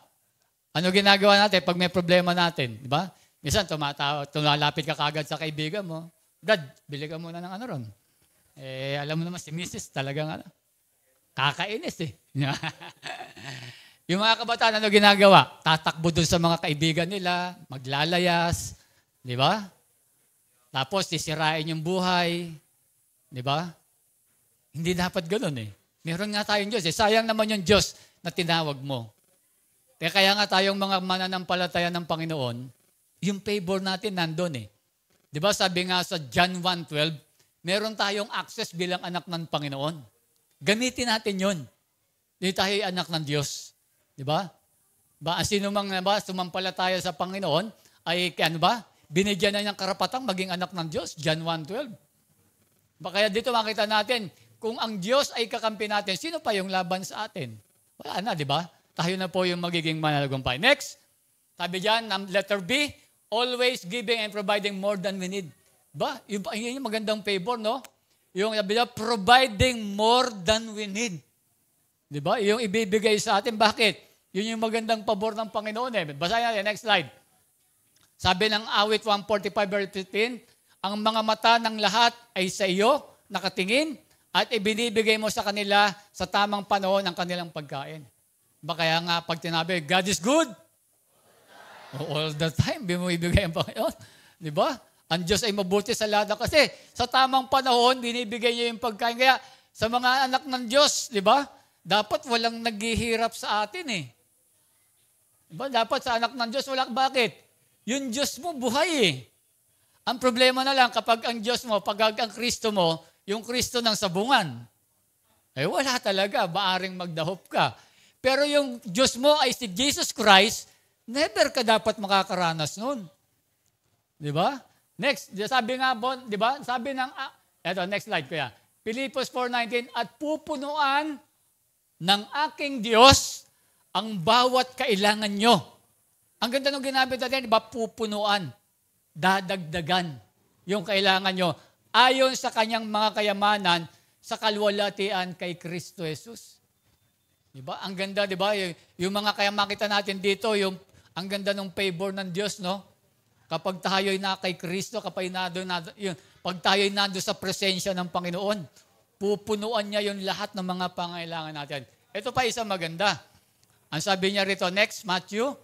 Ano ginagawa natin pag may problema natin? Di ba? Minsan, tumatawa, tumalapit ka kagad sa kaibigan mo. Dad, bili ka muna ng ano ron. Eh, alam mo naman si Mrs. talagang ano, kakainis eh. <laughs> Yung mga kabataan, ano ginagawa? Tatakbo doon sa mga kaibigan nila, maglalayas, di ba? Tapos sisirain yung buhay, di ba? Hindi dapat ganun eh. Meron nga tayong Diyos eh. Sayang naman yung Diyos na tinawag mo. Kaya, eh, kaya nga tayong mga mananampalataya ng Panginoon, yung favor natin nandun eh. Di ba sabi nga sa John 1.12, meron tayong access bilang anak ng Panginoon. Gamitin natin yun. Hindi tayo anak ng Diyos. Di ba? Ba, sino mang ba, sumampalataya sa Panginoon, ay ano ba? Binigyan na niyang karapatang maging anak ng Diyos. John 1.12. Ba, kaya dito makita natin, kung ang Diyos ay kakampi natin, sino pa yung laban sa atin? Wala na, di ba? Tayo na po yung magiging manalagumpay. Next, sabi dyan, letter B, always giving and providing more than we need. Ba, yun, yung magandang favor, no? Yung sabi niya, providing more than we need. Di ba? Yung ibibigay sa atin. Bakit? Yun yung magandang pabor ng Panginoon eh. Basahin natin, next slide. Sabi ng awit 145 verse 15, ang mga mata ng lahat ay sa iyo nakatingin at ibinibigay mo sa kanila sa tamang panahon ang kanilang pagkain. Ba kaya nga pag tinabi, God is good? All the time, binibigay ang Panginoon. Di ba? Ang Diyos ay mabuti sa lahat kasi sa tamang panahon, binibigay niya yung pagkain. Kaya sa mga anak ng Diyos, di ba? Dapat walang naghihirap sa atin eh. Ba, dapat sa anak ng Diyos, wala bakit? Yung Diyos mo, buhay eh. Ang problema na lang kapag ang Diyos mo, pagag ang Kristo mo, yung Kristo ng sabungan. Eh wala talaga, baaring magdahop ka. Pero yung Diyos mo ay si Jesus Christ, never ka dapat makakaranas nun. Di ba? Next, sabi nga, bon, di ba? Sabi ng, ah, eto, next slide kuya. Pilipos 4.19, at pupunuan ng aking Diyos ang bawat kailangan nyo. Ang ganda ng ginamit natin, di ba, pupunuan, dadagdagan yung kailangan nyo ayon sa kanyang mga kayamanan sa kalwalatian kay Kristo Jesus. Di ba? Ang ganda, di ba? Yung, yung mga kaya makita natin dito, yung ang ganda ng favor ng Diyos, no? Kapag tayo'y na kay Kristo, kapag nado, nado, yun, pag tayo'y nando sa presensya ng Panginoon, pupunuan niya yung lahat ng mga pangailangan natin. Ito pa isang maganda. Ang sabi niya rito, next, Matthew,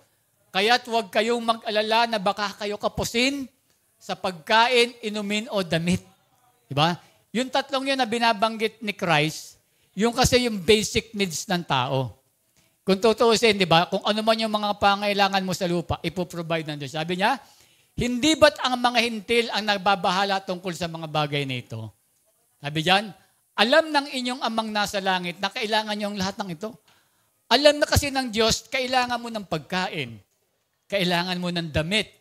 Kaya't huwag kayong mag-alala na baka kayo kapusin sa pagkain, inumin o damit. Diba? Yung tatlong yun na binabanggit ni Christ, yung kasi yung basic needs ng tao. Kung tutuusin, di ba, kung ano man yung mga pangailangan mo sa lupa, ipoprovide ng Diyos. Sabi niya, hindi ba't ang mga hintil ang nagbabahala tungkol sa mga bagay na ito? Sabi diyan, alam ng inyong amang nasa langit na kailangan niyong lahat ng ito. Alam na kasi ng Diyos, kailangan mo ng pagkain. Kailangan mo ng damit.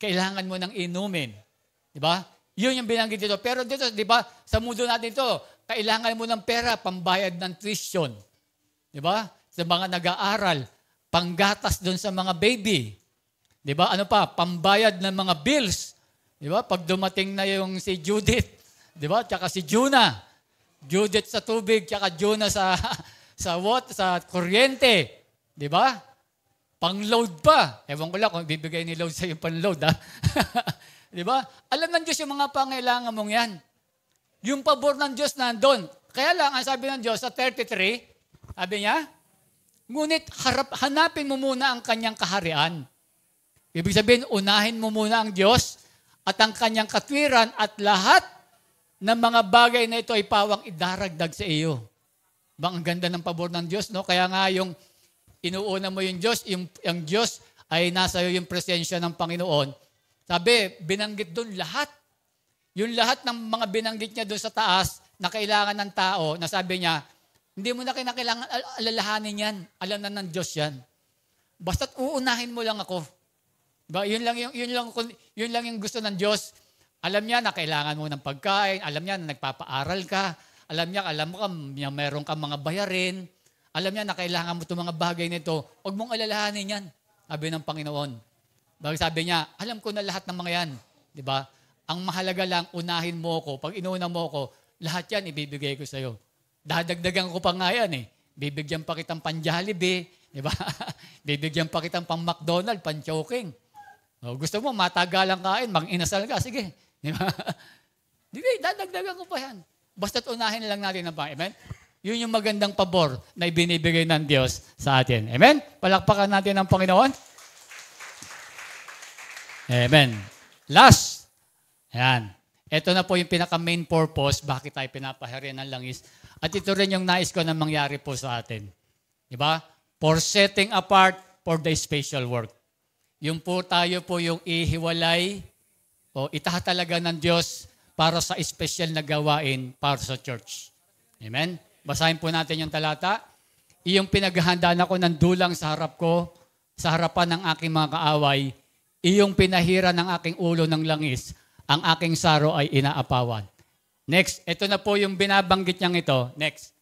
Kailangan mo ng inumin. Di ba? Yun yung binanggit dito. Pero dito, di ba, sa mundo natin ito, kailangan mo ng pera, pambayad ng tuition. Di ba? Sa mga nag-aaral, panggatas doon sa mga baby. Di ba? Ano pa? Pambayad ng mga bills. Di ba? Pag dumating na yung si Judith, di ba? Tsaka si Juna. Judith sa tubig, tsaka Juna sa <laughs> sa what sa kuryente, 'di ba? Pang-load pa. Ewan ko lang kung bibigay ni load sa yung pang-load, ha? <laughs> 'Di ba? Alam ng Diyos yung mga pangailangan mong 'yan. Yung pabor ng Diyos nandoon. Kaya lang ang sabi ng Diyos sa 33, sabi niya, ngunit harap, hanapin mo muna ang kanyang kaharian. Ibig sabihin, unahin mo muna ang Diyos at ang kanyang katwiran at lahat ng mga bagay na ito ay pawang idaragdag sa iyo. Bang, ang ganda ng pabor ng Diyos, no? Kaya nga yung inuuna mo yung Diyos, yung, yung Diyos ay nasa iyo yung presensya ng Panginoon. Sabi, binanggit doon lahat. Yung lahat ng mga binanggit niya doon sa taas na kailangan ng tao, na sabi niya, hindi mo na kinakailangan alalahanin yan. Alam na ng Diyos yan. Basta't uunahin mo lang ako. Diba? Yun, lang yung, yun, lang, yun lang yung gusto ng Diyos. Alam niya na kailangan mo ng pagkain. Alam niya na nagpapaaral ka alam niya, alam mo ka, meron kang mga bayarin. Alam niya na kailangan mo itong mga bagay nito. Huwag mong alalahanin yan. Sabi ng Panginoon. Bakit sabi niya, alam ko na lahat ng mga yan. Di ba? Ang mahalaga lang, unahin mo ko. Pag inuna mo ko, lahat yan ibibigay ko sa iyo. Dadagdagan ko pa nga yan eh. Bibigyan pa kitang pan-Jollibee. Di ba? <laughs> Bibigyan pa kitang pang-McDonald, pang choking O, oh, gusto mo, matagalang kain, mang-inasal ka, sige. Di ba? Hindi, <laughs> dadagdagan ko pa yan. Basta unahin lang natin ang Panginoon. Amen? Yun yung magandang pabor na ibinibigay ng Diyos sa atin. Amen? Palakpakan natin ang Panginoon. Amen. Last. Ayan. Ito na po yung pinaka-main purpose, bakit tayo pinapaharian ng langis. At ito rin yung nais ko na mangyari po sa atin. Di ba? For setting apart for the special work. Yung po tayo po yung ihiwalay o itahatalaga ng Diyos para sa espesyal na gawain para sa church. Amen? Basahin po natin yung talata. Iyong pinaghahandaan ako ng dulang sa harap ko, sa harapan ng aking mga kaaway. Iyong pinahira ng aking ulo ng langis. Ang aking saro ay inaapawan. Next, ito na po yung binabanggit niyang ito. Next.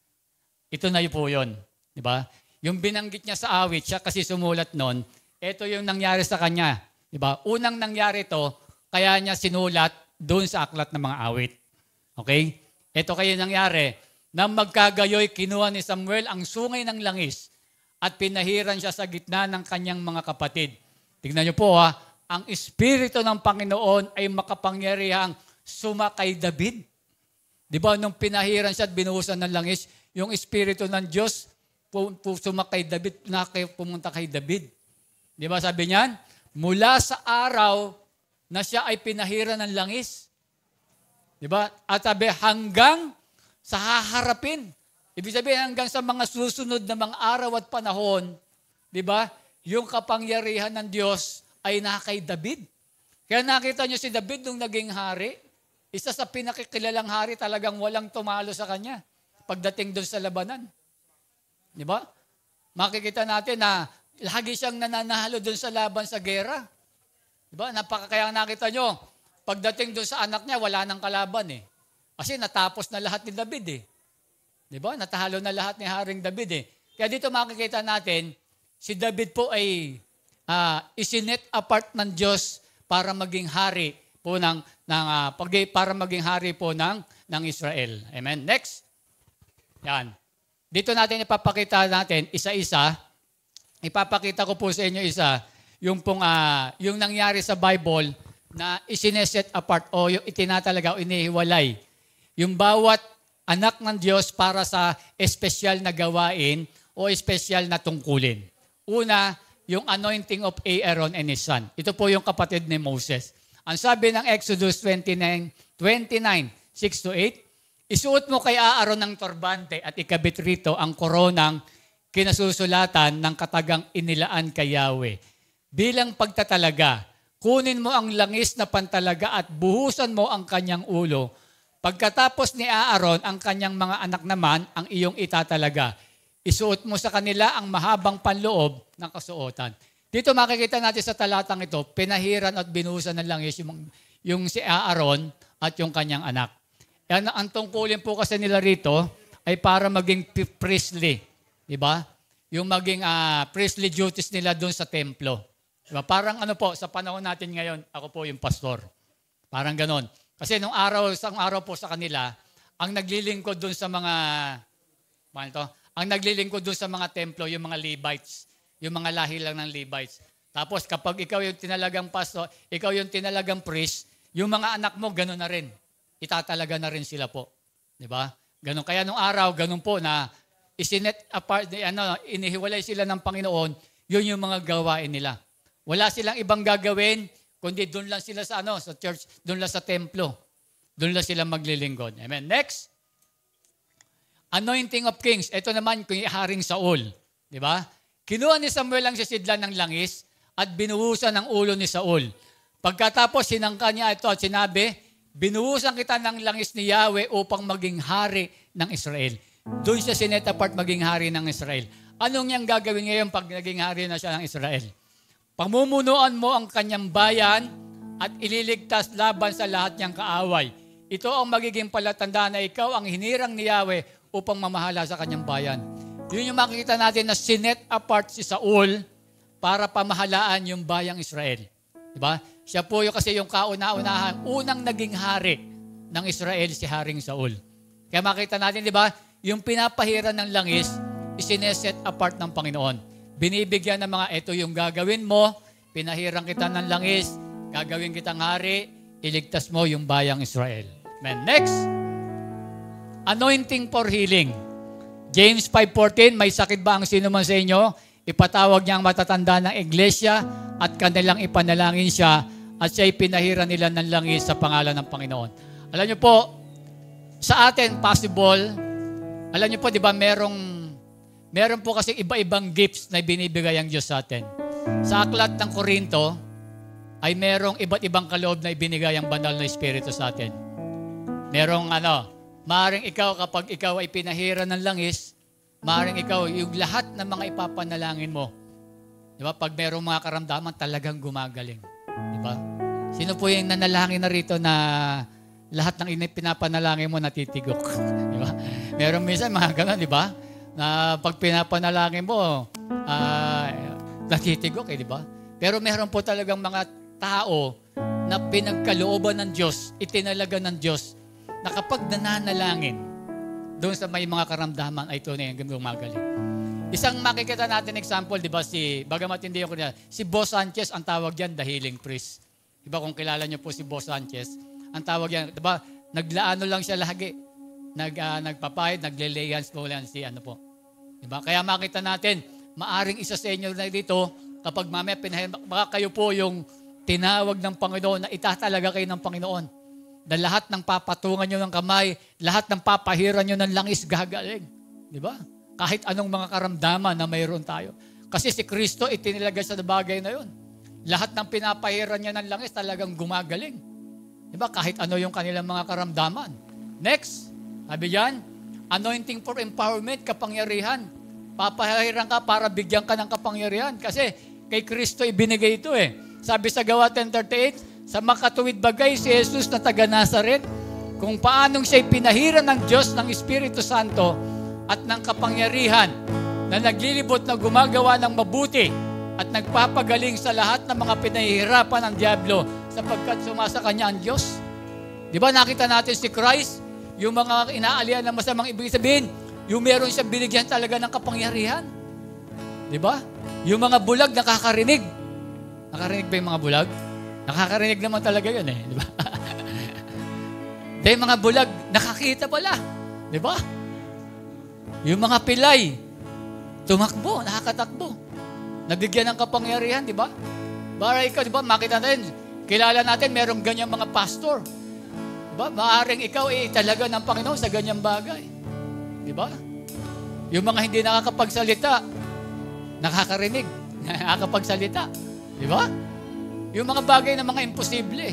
Ito na po yun. Di ba? Yung binanggit niya sa awit, siya kasi sumulat noon, ito yung nangyari sa kanya. Di ba? Unang nangyari to, kaya niya sinulat doon sa aklat ng mga awit. Okay? Ito kayo nangyari. Nang magkagayoy, kinuha ni Samuel ang sungay ng langis at pinahiran siya sa gitna ng kanyang mga kapatid. Tignan niyo po ha, ang Espiritu ng Panginoon ay makapangyarihang sumakay David. Di ba, nung pinahiran siya at binuhusan ng langis, yung Espiritu ng Diyos sumakay David, pumunta kay David. Di ba sabi niyan? Mula sa araw na siya ay pinahira ng langis. Di ba? At sabi, hanggang sa haharapin. Ibig sabihin, hanggang sa mga susunod na mga araw at panahon, di ba? Yung kapangyarihan ng Diyos ay kay David. Kaya nakita niyo si David nung naging hari, isa sa pinakikilalang hari talagang walang tumalo sa kanya pagdating doon sa labanan. Di ba? Makikita natin na lagi siyang nananalo doon sa laban sa gera. Diba? Napakakaya nakita nyo, pagdating doon sa anak niya, wala nang kalaban eh. Kasi natapos na lahat ni David eh. Diba? Natahalo na lahat ni Haring David eh. Kaya dito makikita natin, si David po ay uh, isinet apart ng Diyos para maging hari po ng, ng uh, para maging hari po ng, ng Israel. Amen. Next. Yan. Dito natin ipapakita natin isa-isa. Ipapakita ko po sa inyo isa yung pong uh, yung nangyari sa Bible na isineset apart o yung itinatalaga o inihiwalay. Yung bawat anak ng Diyos para sa espesyal na gawain o espesyal na tungkulin. Una, yung anointing of Aaron and his son. Ito po yung kapatid ni Moses. Ang sabi ng Exodus 29, 29 6 to 8, Isuot mo kay Aaron ng torbante at ikabit rito ang koronang kinasusulatan ng katagang inilaan kay Yahweh bilang pagtatalaga. Kunin mo ang langis na pantalaga at buhusan mo ang kanyang ulo. Pagkatapos ni Aaron, ang kanyang mga anak naman ang iyong itatalaga. Isuot mo sa kanila ang mahabang panloob ng kasuotan. Dito makikita natin sa talatang ito, pinahiran at binuhusan ng langis yung, yung si Aaron at yung kanyang anak. Yan, ang tungkulin po kasi nila rito ay para maging priestly. Diba? Yung maging uh, priestly duties nila doon sa templo. Diba? Parang ano po, sa panahon natin ngayon, ako po yung pastor. Parang ganon. Kasi nung araw, isang araw po sa kanila, ang naglilingkod dun sa mga, paano to? Ang naglilingkod dun sa mga templo, yung mga Levites, yung mga lahi lang ng Levites. Tapos kapag ikaw yung tinalagang pastor, ikaw yung tinalagang priest, yung mga anak mo, ganun na rin. Itatalaga na rin sila po. Di ba? Ganun. Kaya nung araw, ganun po na isinet apart, ano, inihiwalay sila ng Panginoon, yun yung mga gawain nila. Wala silang ibang gagawin, kundi doon lang sila sa ano, sa church, doon lang sa templo. Doon lang sila maglilingkod. Amen. Next. Anointing of kings. Ito naman kung haring Saul. Di ba? Kinuha ni Samuel ang sisidlan ng langis at binuhusan ang ulo ni Saul. Pagkatapos sinangka niya ito at sinabi, binuhusan kita ng langis ni Yahweh upang maging hari ng Israel. Doon siya sinetapart maging hari ng Israel. Anong niyang gagawin ngayon pag naging hari na siya ng Israel? Pamumunuan mo ang kanyang bayan at ililigtas laban sa lahat niyang kaaway. Ito ang magiging palatanda na ikaw ang hinirang ni Yahweh upang mamahala sa kanyang bayan. Yun yung makikita natin na sinet apart si Saul para pamahalaan yung bayang Israel. Diba? Siya po yung kasi yung kauna-unahan, unang naging hari ng Israel si Haring Saul. Kaya makita natin, di ba, yung pinapahiran ng langis, isineset apart ng Panginoon binibigyan ng mga ito yung gagawin mo, pinahirang kita ng langis, gagawin kitang hari, iligtas mo yung bayang Israel. Amen. Next, anointing for healing. James 5.14, may sakit ba ang sino man sa inyo? Ipatawag niya ang matatanda ng iglesia at kanilang ipanalangin siya at siya'y pinahiran nila ng langis sa pangalan ng Panginoon. Alam niyo po, sa atin possible, alam niyo po, di ba merong Meron po kasi iba-ibang gifts na binibigay ang Diyos sa atin. Sa aklat ng Korinto, ay merong iba't ibang kaloob na ibinigay ang banal na Espiritu sa atin. Merong ano, maaaring ikaw kapag ikaw ay pinahira ng langis, maaaring ikaw, yung lahat ng mga ipapanalangin mo, di ba, pag merong mga karamdaman, talagang gumagaling. Di ba? Sino po yung nanalangin na rito na lahat ng pinapanalangin mo natitigok? <laughs> di ba? Merong minsan mga ganun, di ba? na pag pinapanalangin mo, uh, ah, natitigok eh, di ba? Pero meron po talagang mga tao na pinagkalooban ng Diyos, itinalaga ng Diyos, na kapag nananalangin, doon sa may mga karamdaman, ay ito na yung gumagaling. Isang makikita natin example, di ba, si, bagamat hindi ako na, si Boss Sanchez, ang tawag yan, the healing priest. Di ba, kung kilala niyo po si Boss Sanchez, ang tawag yan, di ba, naglaano lang siya lagi, nag, uh, ah, nagpapahid, nagle-lay hands po lang si ano po, Diba? Kaya makita natin, maaring isa sa inyo na dito, kapag mamaya pinahin, baka kayo po yung tinawag ng Panginoon na itatalaga kayo ng Panginoon. Na lahat ng papatungan nyo ng kamay, lahat ng papahiran nyo ng langis gagaling. Di ba? Kahit anong mga karamdaman na mayroon tayo. Kasi si Kristo itinilaga sa bagay na yun. Lahat ng pinapahiran niya ng langis talagang gumagaling. Di ba? Kahit ano yung kanilang mga karamdaman. Next, sabi diyan, Anointing for empowerment, kapangyarihan. Papahiran ka para bigyan ka ng kapangyarihan. Kasi kay Kristo ibinigay ito eh. Sabi sa Gawa 10.38, sa makatuwid bagay si Jesus na taga Nazaret, kung paanong siya'y pinahiran ng Diyos ng Espiritu Santo at ng kapangyarihan na naglilibot na gumagawa ng mabuti at nagpapagaling sa lahat ng mga pinahihirapan ng Diablo sapagkat sumasa kanya ang Diyos. Di ba nakita natin si Christ? Yung mga inaalian ng masamang ibig sabihin, yung meron siyang binigyan talaga ng kapangyarihan. Di ba? Yung mga bulag nakakarinig. Nakarinig ba yung mga bulag? Nakakarinig naman talaga yun eh. Di ba? <laughs> Dahil mga bulag, nakakita pala. Di ba? Yung mga pilay, tumakbo, nakakatakbo. Nabigyan ng kapangyarihan, di ba? Baray ka, di ba, makita natin, kilala natin, merong ganyang mga pastor ba? Diba? Maaring ikaw eh, talaga ng Panginoon sa ganyang bagay. Di ba? Yung mga hindi nakakapagsalita, nakakarinig, <laughs> nakakapagsalita. Di ba? Yung mga bagay na mga imposible.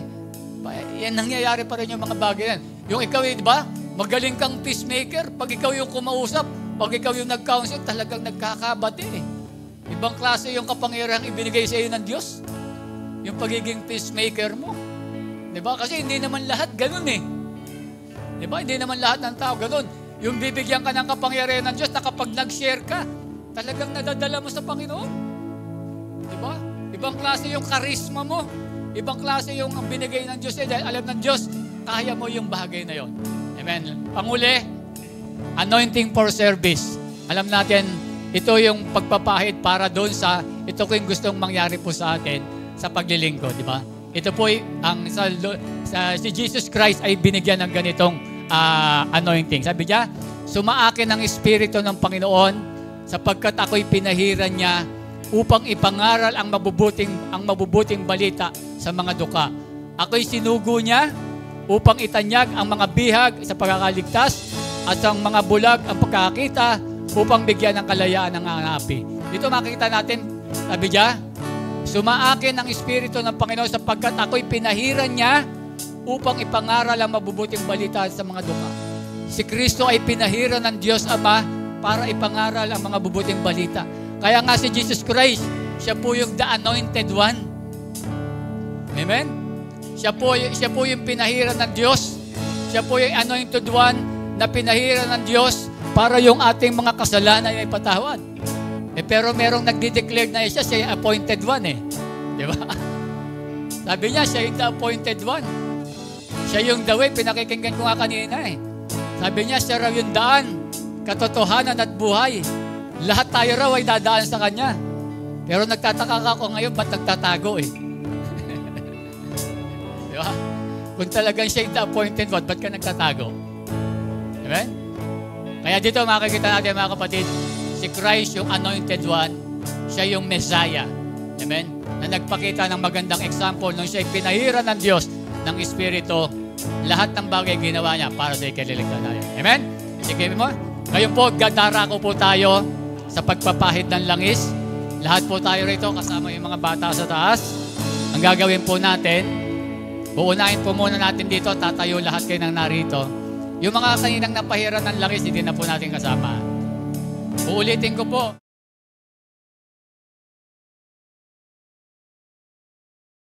Yan, nangyayari pa rin yung mga bagay yan. Yung ikaw eh, di ba? Magaling kang peacemaker. Pag ikaw yung kumausap, pag ikaw yung nag-counsel, talagang nagkakabati eh. Ibang klase yung kapangyarihang ibinigay sa iyo ng Diyos. Yung pagiging peacemaker mo. Di ba? Kasi hindi naman lahat ganun eh. Di ba? Hindi naman lahat ng tao ganun. Yung bibigyan ka ng kapangyarihan ng Diyos na kapag nag-share ka, talagang nadadala mo sa Panginoon. Di ba? Ibang klase yung karisma mo. Ibang klase yung ang binigay ng Diyos eh, dahil alam ng Diyos, kaya mo yung bagay na yon. Amen. Panguli, anointing for service. Alam natin, ito yung pagpapahid para doon sa ito ko yung gustong mangyari po sa atin sa paglilingkod, di ba? Ito po ang sa, sa, si Jesus Christ ay binigyan ng ganitong uh, anointing. Sabi niya, sumaakin ang Espiritu ng Panginoon sapagkat ako'y pinahiran niya upang ipangaral ang mabubuting, ang mabubuting balita sa mga duka. Ako'y sinugo niya upang itanyag ang mga bihag sa pagkakaligtas at ang mga bulag ang pagkakita upang bigyan ng kalayaan ng api. Dito makikita natin, sabi niya, Sumaakin ang Espiritu ng Panginoon sapagkat ako'y pinahiran niya upang ipangaral ang mabubuting balita sa mga duka. Si Kristo ay pinahiran ng Diyos Ama para ipangaral ang mga mabubuting balita. Kaya nga si Jesus Christ, siya po yung the anointed one. Amen? Siya po, siya po yung pinahiran ng Diyos. Siya po yung anointed one na pinahiran ng Diyos para yung ating mga kasalanan ay patawad. Eh, pero merong nagde-declare na siya, siya appointed one eh. Di ba? <laughs> Sabi niya, siya yung the appointed one. Siya yung the way, pinakikinggan ko nga kanina eh. Sabi niya, siya raw yung daan, katotohanan at buhay. Lahat tayo raw ay dadaan sa Kanya. Pero nagtataka ako ngayon, ba't nagtatago eh? <laughs> Di ba? Kung talagang siya yung the appointed one, ba't ka nagtatago? Amen? Kaya dito makikita natin mga kapatid, si Christ yung anointed one, siya yung Messiah. Amen? Na nagpakita ng magandang example nung siya pinahiran ng Diyos ng Espiritu, lahat ng bagay ginawa niya para sa ikaliligtan natin. Amen? Sige mo. Ngayon po, gadarako po tayo sa pagpapahid ng langis. Lahat po tayo rito, kasama yung mga bata sa taas. Ang gagawin po natin, buunahin po muna natin dito, tatayo lahat kayo ng narito. Yung mga kaninang napahiran ng langis, hindi na po natin kasama. Uulitin ko po.